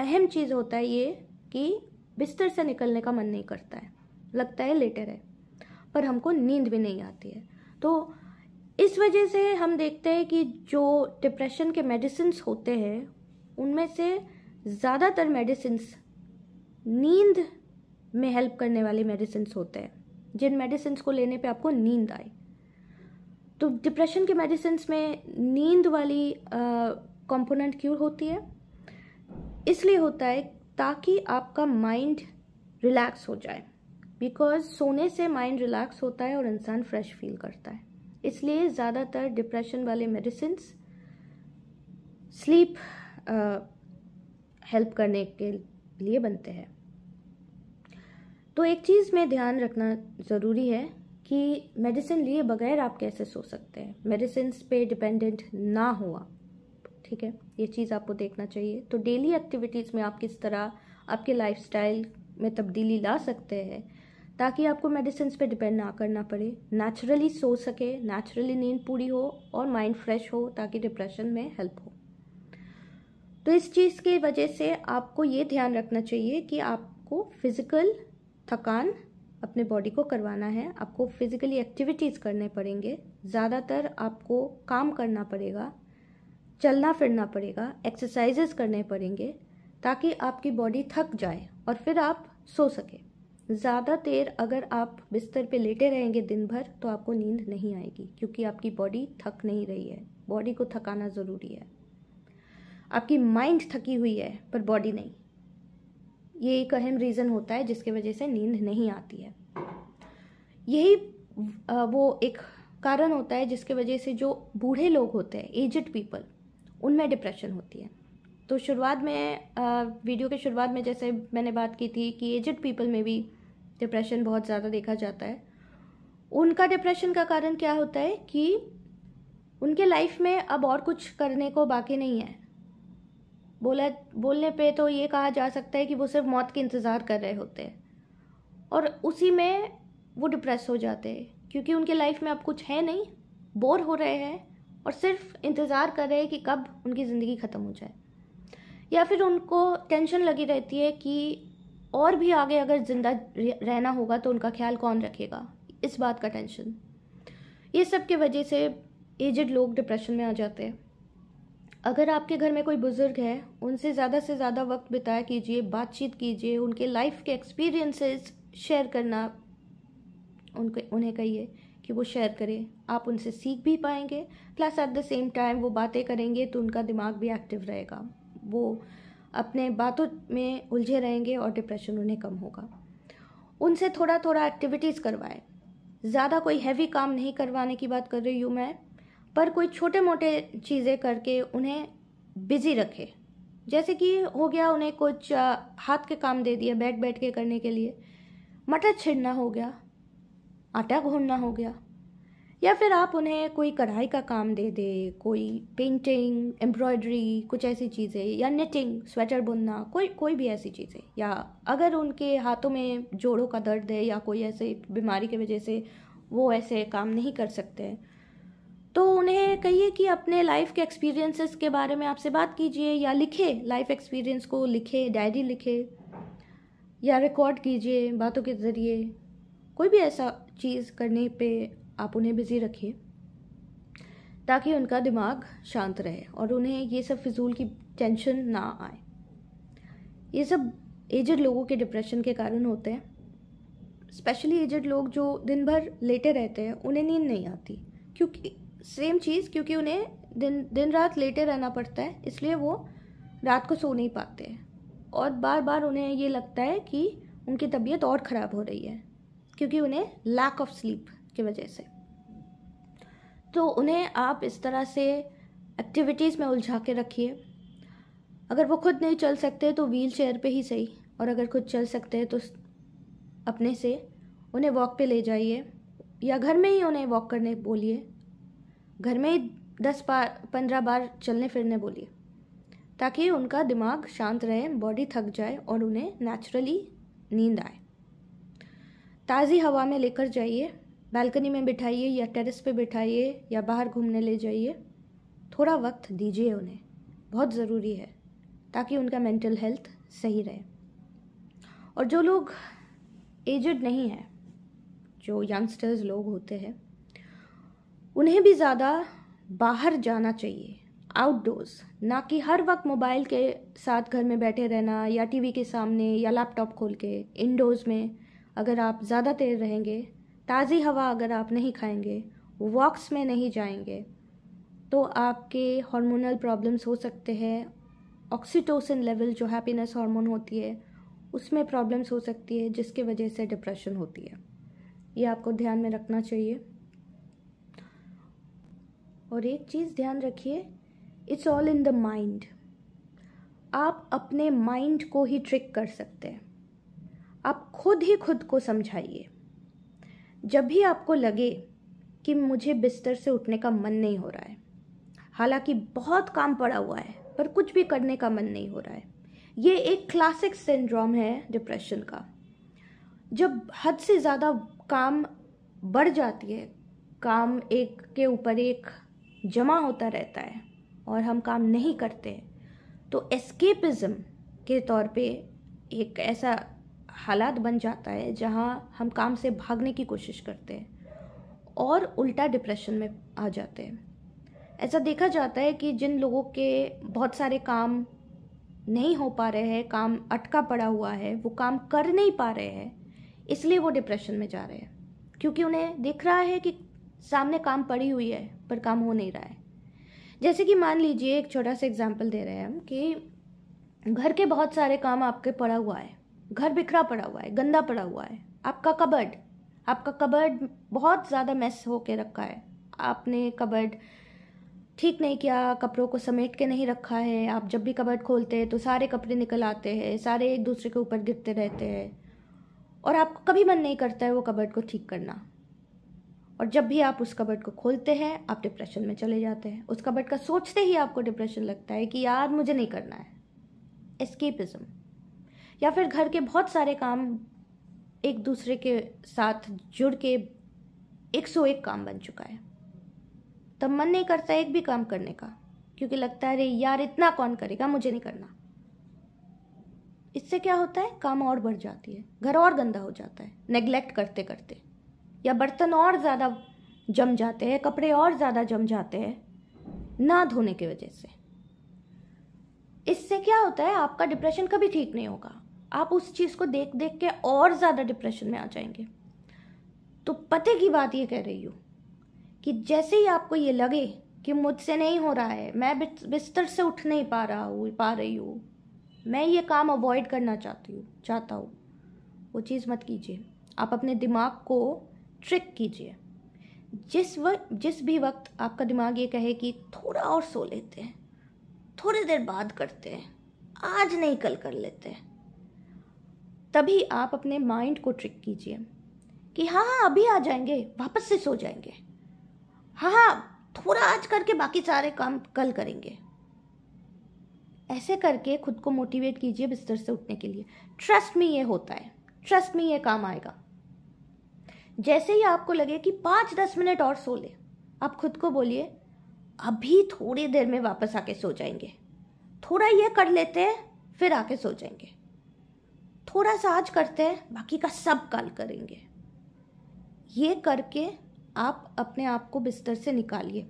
अहम चीज़ होता है ये कि बिस्तर से निकलने का मन नहीं करता है लगता है लेटर है पर हमको नींद भी नहीं आती है तो इस वजह से हम देखते हैं कि जो डिप्रेशन के मेडिसिन होते हैं उनमें से ज़्यादातर मेडिसिन नींद में हेल्प करने वाले मेडिसिन होते हैं जिन मेडिसिन को लेने पे आपको नींद आए तो डिप्रेशन के मेडिसिन में नींद वाली कंपोनेंट क्यों होती है इसलिए होता है ताकि आपका माइंड रिलैक्स हो जाए बिकॉज सोने से माइंड रिलैक्स होता है और इंसान फ्रेश फील करता है इसलिए ज़्यादातर डिप्रेशन वाले मेडिसिन स्लीप हेल्प करने के लिए बनते हैं तो एक चीज़ में ध्यान रखना ज़रूरी है कि मेडिसिन लिए बगैर आप कैसे सो सकते हैं मेडिसिन पे डिपेंडेंट ना हुआ ठीक है ये चीज़ आपको देखना चाहिए तो डेली एक्टिविटीज़ में आप किस तरह आपके लाइफस्टाइल में तब्दीली ला सकते हैं ताकि आपको मेडिसिन पे डिपेंड ना करना पड़े नेचुरली सो सके नेचुरली नींद पूरी हो और माइंड फ्रेश हो ताकि डिप्रेशन में हेल्प हो तो इस चीज़ की वजह से आपको ये ध्यान रखना चाहिए कि आपको फिज़िकल थकान अपने बॉडी को करवाना है आपको फिज़िकली एक्टिविटीज़ करने पड़ेंगे ज़्यादातर आपको काम करना पड़ेगा चलना फिरना पड़ेगा एक्सरसाइजेस करने पड़ेंगे ताकि आपकी बॉडी थक जाए और फिर आप सो सकें ज़्यादा देर अगर आप बिस्तर पे लेटे रहेंगे दिन भर तो आपको नींद नहीं आएगी क्योंकि आपकी बॉडी थक नहीं रही है बॉडी को थकाना ज़रूरी है आपकी माइंड थकी हुई है पर बॉडी नहीं ये एक अहम रीज़न होता है जिसके वजह से नींद नहीं आती है यही वो एक कारण होता है जिसके वजह से जो बूढ़े लोग होते हैं एजड पीपल उनमें डिप्रेशन होती है तो शुरुआत में वीडियो के शुरुआत में जैसे मैंने बात की थी कि एजड पीपल में भी डिप्रेशन बहुत ज़्यादा देखा जाता है उनका डिप्रेशन का कारण क्या होता है कि उनके लाइफ में अब और कुछ करने को बाकी नहीं है बोला बोलने पे तो ये कहा जा सकता है कि वो सिर्फ मौत के इंतज़ार कर रहे होते हैं और उसी में वो डिप्रेस हो जाते हैं क्योंकि उनके लाइफ में अब कुछ है नहीं बोर हो रहे हैं और सिर्फ इंतज़ार कर रहे हैं कि कब उनकी ज़िंदगी ख़त्म हो जाए या फिर उनको टेंशन लगी रहती है कि और भी आगे अगर ज़िंदा रहना होगा तो उनका ख्याल कौन रखेगा इस बात का टेंशन ये सब के वजह से एजड लोग डिप्रेशन में आ जाते हैं अगर आपके घर में कोई बुज़ुर्ग है उनसे ज़्यादा से ज़्यादा वक्त बिताया कीजिए बातचीत कीजिए उनके लाइफ के एक्सपीरियंसेस शेयर करना उनके उन्हें कहिए कि वो शेयर करें आप उनसे सीख भी पाएंगे plus at the same time वो बातें करेंगे तो उनका दिमाग भी एक्टिव रहेगा वो अपने बातों में उलझे रहेंगे और डिप्रेशन उन्हें कम होगा उनसे थोड़ा थोड़ा एक्टिविटीज़ करवाएं ज़्यादा कोई हैवी काम नहीं करवाने की बात कर रही हूँ मैं पर कोई छोटे मोटे चीज़ें करके उन्हें बिज़ी रखें जैसे कि हो गया उन्हें कुछ हाथ के काम दे दिए बैठ बैठ के करने के लिए मटर छिड़ना हो गया आटा घोड़ना हो गया या फिर आप उन्हें कोई कढ़ाई का काम दे दे कोई पेंटिंग एम्ब्रॉयडरी कुछ ऐसी चीज़ें या निटिंग स्वेटर बुनना कोई कोई भी ऐसी चीज़ें या अगर उनके हाथों में जोड़ों का दर्द है या कोई ऐसे बीमारी की वजह से वो ऐसे काम नहीं कर सकते तो उन्हें कहिए कि अपने लाइफ के एक्सपीरियंसेस के बारे में आपसे बात कीजिए या लिखे लाइफ एक्सपीरियंस को लिखे डायरी लिखे या रिकॉर्ड कीजिए बातों के ज़रिए कोई भी ऐसा चीज़ करने पे आप उन्हें बिज़ी रखिए ताकि उनका दिमाग शांत रहे और उन्हें ये सब फिजूल की टेंशन ना आए ये सब एजड लोगों के डिप्रेशन के कारण होते हैं स्पेशली एजड लोग जो दिन भर लेटे रहते हैं उन्हें नींद नहीं आती क्योंकि सेम चीज़ क्योंकि उन्हें दिन दिन रात लेटे रहना पड़ता है इसलिए वो रात को सो नहीं पाते हैं और बार बार उन्हें ये लगता है कि उनकी तबीयत और ख़राब हो रही है क्योंकि उन्हें लैक ऑफ स्लीप की वजह से तो उन्हें आप इस तरह से एक्टिविटीज़ में उलझा के रखिए अगर वो खुद नहीं चल सकते तो व्हील चेयर पर ही सही और अगर खुद चल सकते हैं तो अपने से उन्हें वॉक पे ले जाइए या घर में ही उन्हें वॉक करने बोलिए घर में ही दस बार पंद्रह बार चलने फिरने बोलिए ताकि उनका दिमाग शांत रहे बॉडी थक जाए और उन्हें नेचुरली नींद आए ताज़ी हवा में लेकर जाइए बालकनी में बिठाइए या टेरेस पे बिठाइए या बाहर घूमने ले जाइए थोड़ा वक्त दीजिए उन्हें बहुत ज़रूरी है ताकि उनका मेंटल हेल्थ सही रहे और जो लोग एजड नहीं हैं जो यंगस्टर्स लोग होते हैं उन्हें भी ज़्यादा बाहर जाना चाहिए आउटडोर्स ना कि हर वक्त मोबाइल के साथ घर में बैठे रहना या टीवी के सामने या लैपटॉप खोल के इनडोर्स में अगर आप ज़्यादा देर रहेंगे ताज़ी हवा अगर आप नहीं खाएंगे वॉक्स में नहीं जाएंगे तो आपके हार्मोनल प्रॉब्लम्स हो सकते हैं ऑक्सीटोसिन लेवल जो हैप्पीनेस हार्मोन होती है उसमें प्रॉब्लम्स हो सकती है जिसके वजह से डिप्रेशन होती है ये आपको ध्यान में रखना चाहिए और एक चीज़ ध्यान रखिए it's all in the mind आप अपने माइंड को ही ट्रिक कर सकते हैं आप खुद ही खुद को समझाइए जब भी आपको लगे कि मुझे बिस्तर से उठने का मन नहीं हो रहा है हालांकि बहुत काम पड़ा हुआ है पर कुछ भी करने का मन नहीं हो रहा है ये एक क्लासिक सिंड्रोम है डिप्रेशन का जब हद से ज़्यादा काम बढ़ जाती है काम एक के ऊपर एक जमा होता रहता है और हम काम नहीं करते तो एस्केपिज्म के तौर पे एक ऐसा हालात बन जाता है जहाँ हम काम से भागने की कोशिश करते हैं और उल्टा डिप्रेशन में आ जाते हैं ऐसा देखा जाता है कि जिन लोगों के बहुत सारे काम नहीं हो पा रहे हैं काम अटका पड़ा हुआ है वो काम कर नहीं पा रहे हैं इसलिए वो डिप्रेशन में जा रहे हैं क्योंकि उन्हें दिख रहा है कि सामने काम पड़ी हुई है पर काम हो नहीं रहा है जैसे कि मान लीजिए एक छोटा सा एग्जाम्पल दे रहे हैं हम कि घर के बहुत सारे काम आपके पड़ा हुआ है घर बिखरा पड़ा हुआ है गंदा पड़ा हुआ है आपका कबर्ड आपका कबर्ड बहुत ज़्यादा मैस के रखा है आपने कबर्ड ठीक नहीं किया कपड़ों को समेट के नहीं रखा है आप जब भी कबर्ड खोलते हैं तो सारे कपड़े निकल आते हैं सारे एक दूसरे के ऊपर गिरते रहते हैं और आपको कभी मन नहीं करता है वो कबर्ड को ठीक करना और जब भी आप उस कबर्ड को खोलते हैं आप डिप्रेशन में चले जाते हैं उस कबर्ड का सोचते ही आपको डिप्रेशन लगता है कि यार मुझे नहीं करना है एस्केपिज़म या फिर घर के बहुत सारे काम एक दूसरे के साथ जुड़ के एक सौ एक काम बन चुका है तब मन नहीं करता एक भी काम करने का क्योंकि लगता है अरे यार इतना कौन करेगा मुझे नहीं करना इससे क्या होता है काम और बढ़ जाती है घर और गंदा हो जाता है नेग्लेक्ट करते करते या बर्तन और ज़्यादा जम जाते हैं कपड़े और ज़्यादा जम जाते हैं ना धोने की वजह से इससे क्या होता है आपका डिप्रेशन कभी ठीक नहीं होगा आप उस चीज़ को देख देख के और ज़्यादा डिप्रेशन में आ जाएंगे तो पते की बात ये कह रही हूँ कि जैसे ही आपको ये लगे कि मुझसे नहीं हो रहा है मैं बिस्तर से उठ नहीं पा रहा हूँ पा रही हूँ मैं ये काम अवॉइड करना चाहती हूँ चाहता हूँ वो चीज़ मत कीजिए आप अपने दिमाग को ट्रिक कीजिए जिस वक्त जिस भी वक्त आपका दिमाग ये कहे कि थोड़ा और सो लेते हैं थोड़ी देर बाद करते हैं आज नहीं कल कर लेते हैं तभी आप अपने माइंड को ट्रिक कीजिए कि हाँ हाँ अभी आ जाएंगे वापस से सो जाएंगे हाँ हाँ थोड़ा आज करके बाकी सारे काम कल करेंगे ऐसे करके खुद को मोटिवेट कीजिए बिस्तर से उठने के लिए ट्रस्ट में ये होता है ट्रस्ट में ये काम आएगा जैसे ही आपको लगे कि पाँच दस मिनट और सो ले आप खुद को बोलिए अभी थोड़ी देर में वापस आके सो जाएंगे थोड़ा ये कर लेते हैं फिर आके सो जाएंगे थोड़ा सा आज करते हैं बाकी का सब कल करेंगे ये करके आप अपने आप को बिस्तर से निकालिए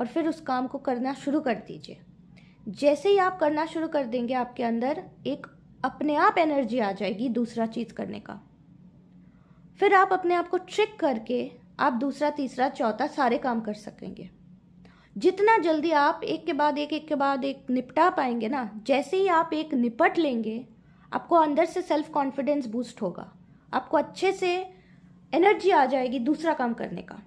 और फिर उस काम को करना शुरू कर दीजिए जैसे ही आप करना शुरू कर देंगे आपके अंदर एक अपने आप एनर्जी आ जाएगी दूसरा चीज़ करने का फिर आप अपने आप को ट्रिक करके आप दूसरा तीसरा चौथा सारे काम कर सकेंगे जितना जल्दी आप एक के बाद एक एक के बाद एक निपटा पाएंगे ना जैसे ही आप एक निपट लेंगे आपको अंदर से सेल्फ कॉन्फिडेंस बूस्ट होगा आपको अच्छे से एनर्जी आ जाएगी दूसरा काम करने का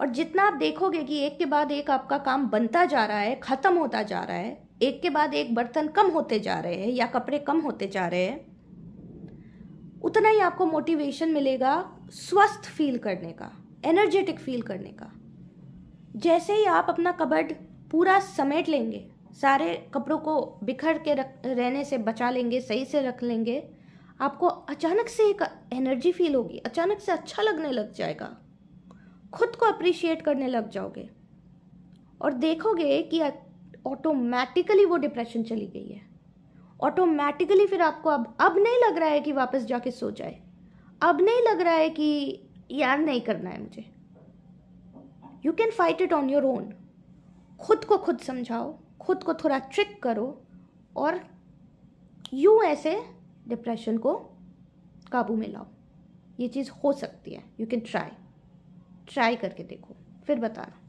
और जितना आप देखोगे कि एक के बाद एक आपका काम बनता जा रहा है ख़त्म होता जा रहा है एक के बाद एक बर्तन कम होते जा रहे हैं या कपड़े कम होते जा रहे हैं उतना ही आपको मोटिवेशन मिलेगा स्वस्थ फील करने का एनर्जेटिक फील करने का जैसे ही आप अपना कबड पूरा समेट लेंगे सारे कपड़ों को बिखर के रख रहने से बचा लेंगे सही से रख लेंगे आपको अचानक से एक एनर्जी फील होगी अचानक से अच्छा लगने लग जाएगा खुद को अप्रिशिएट करने लग जाओगे और देखोगे कि ऑटोमेटिकली वो डिप्रेशन चली गई है ऑटोमेटिकली फिर आपको अब अब नहीं लग रहा है कि वापस जाके सो जाए अब नहीं लग रहा है कि यार नहीं करना है मुझे you can fight it on your own खुद को खुद समझाओ खुद को थोड़ा ट्रिक करो और यू ऐसे डिप्रेशन को काबू में लाओ ये चीज़ हो सकती है यू कैन ट्राई ट्राई करके देखो फिर बताना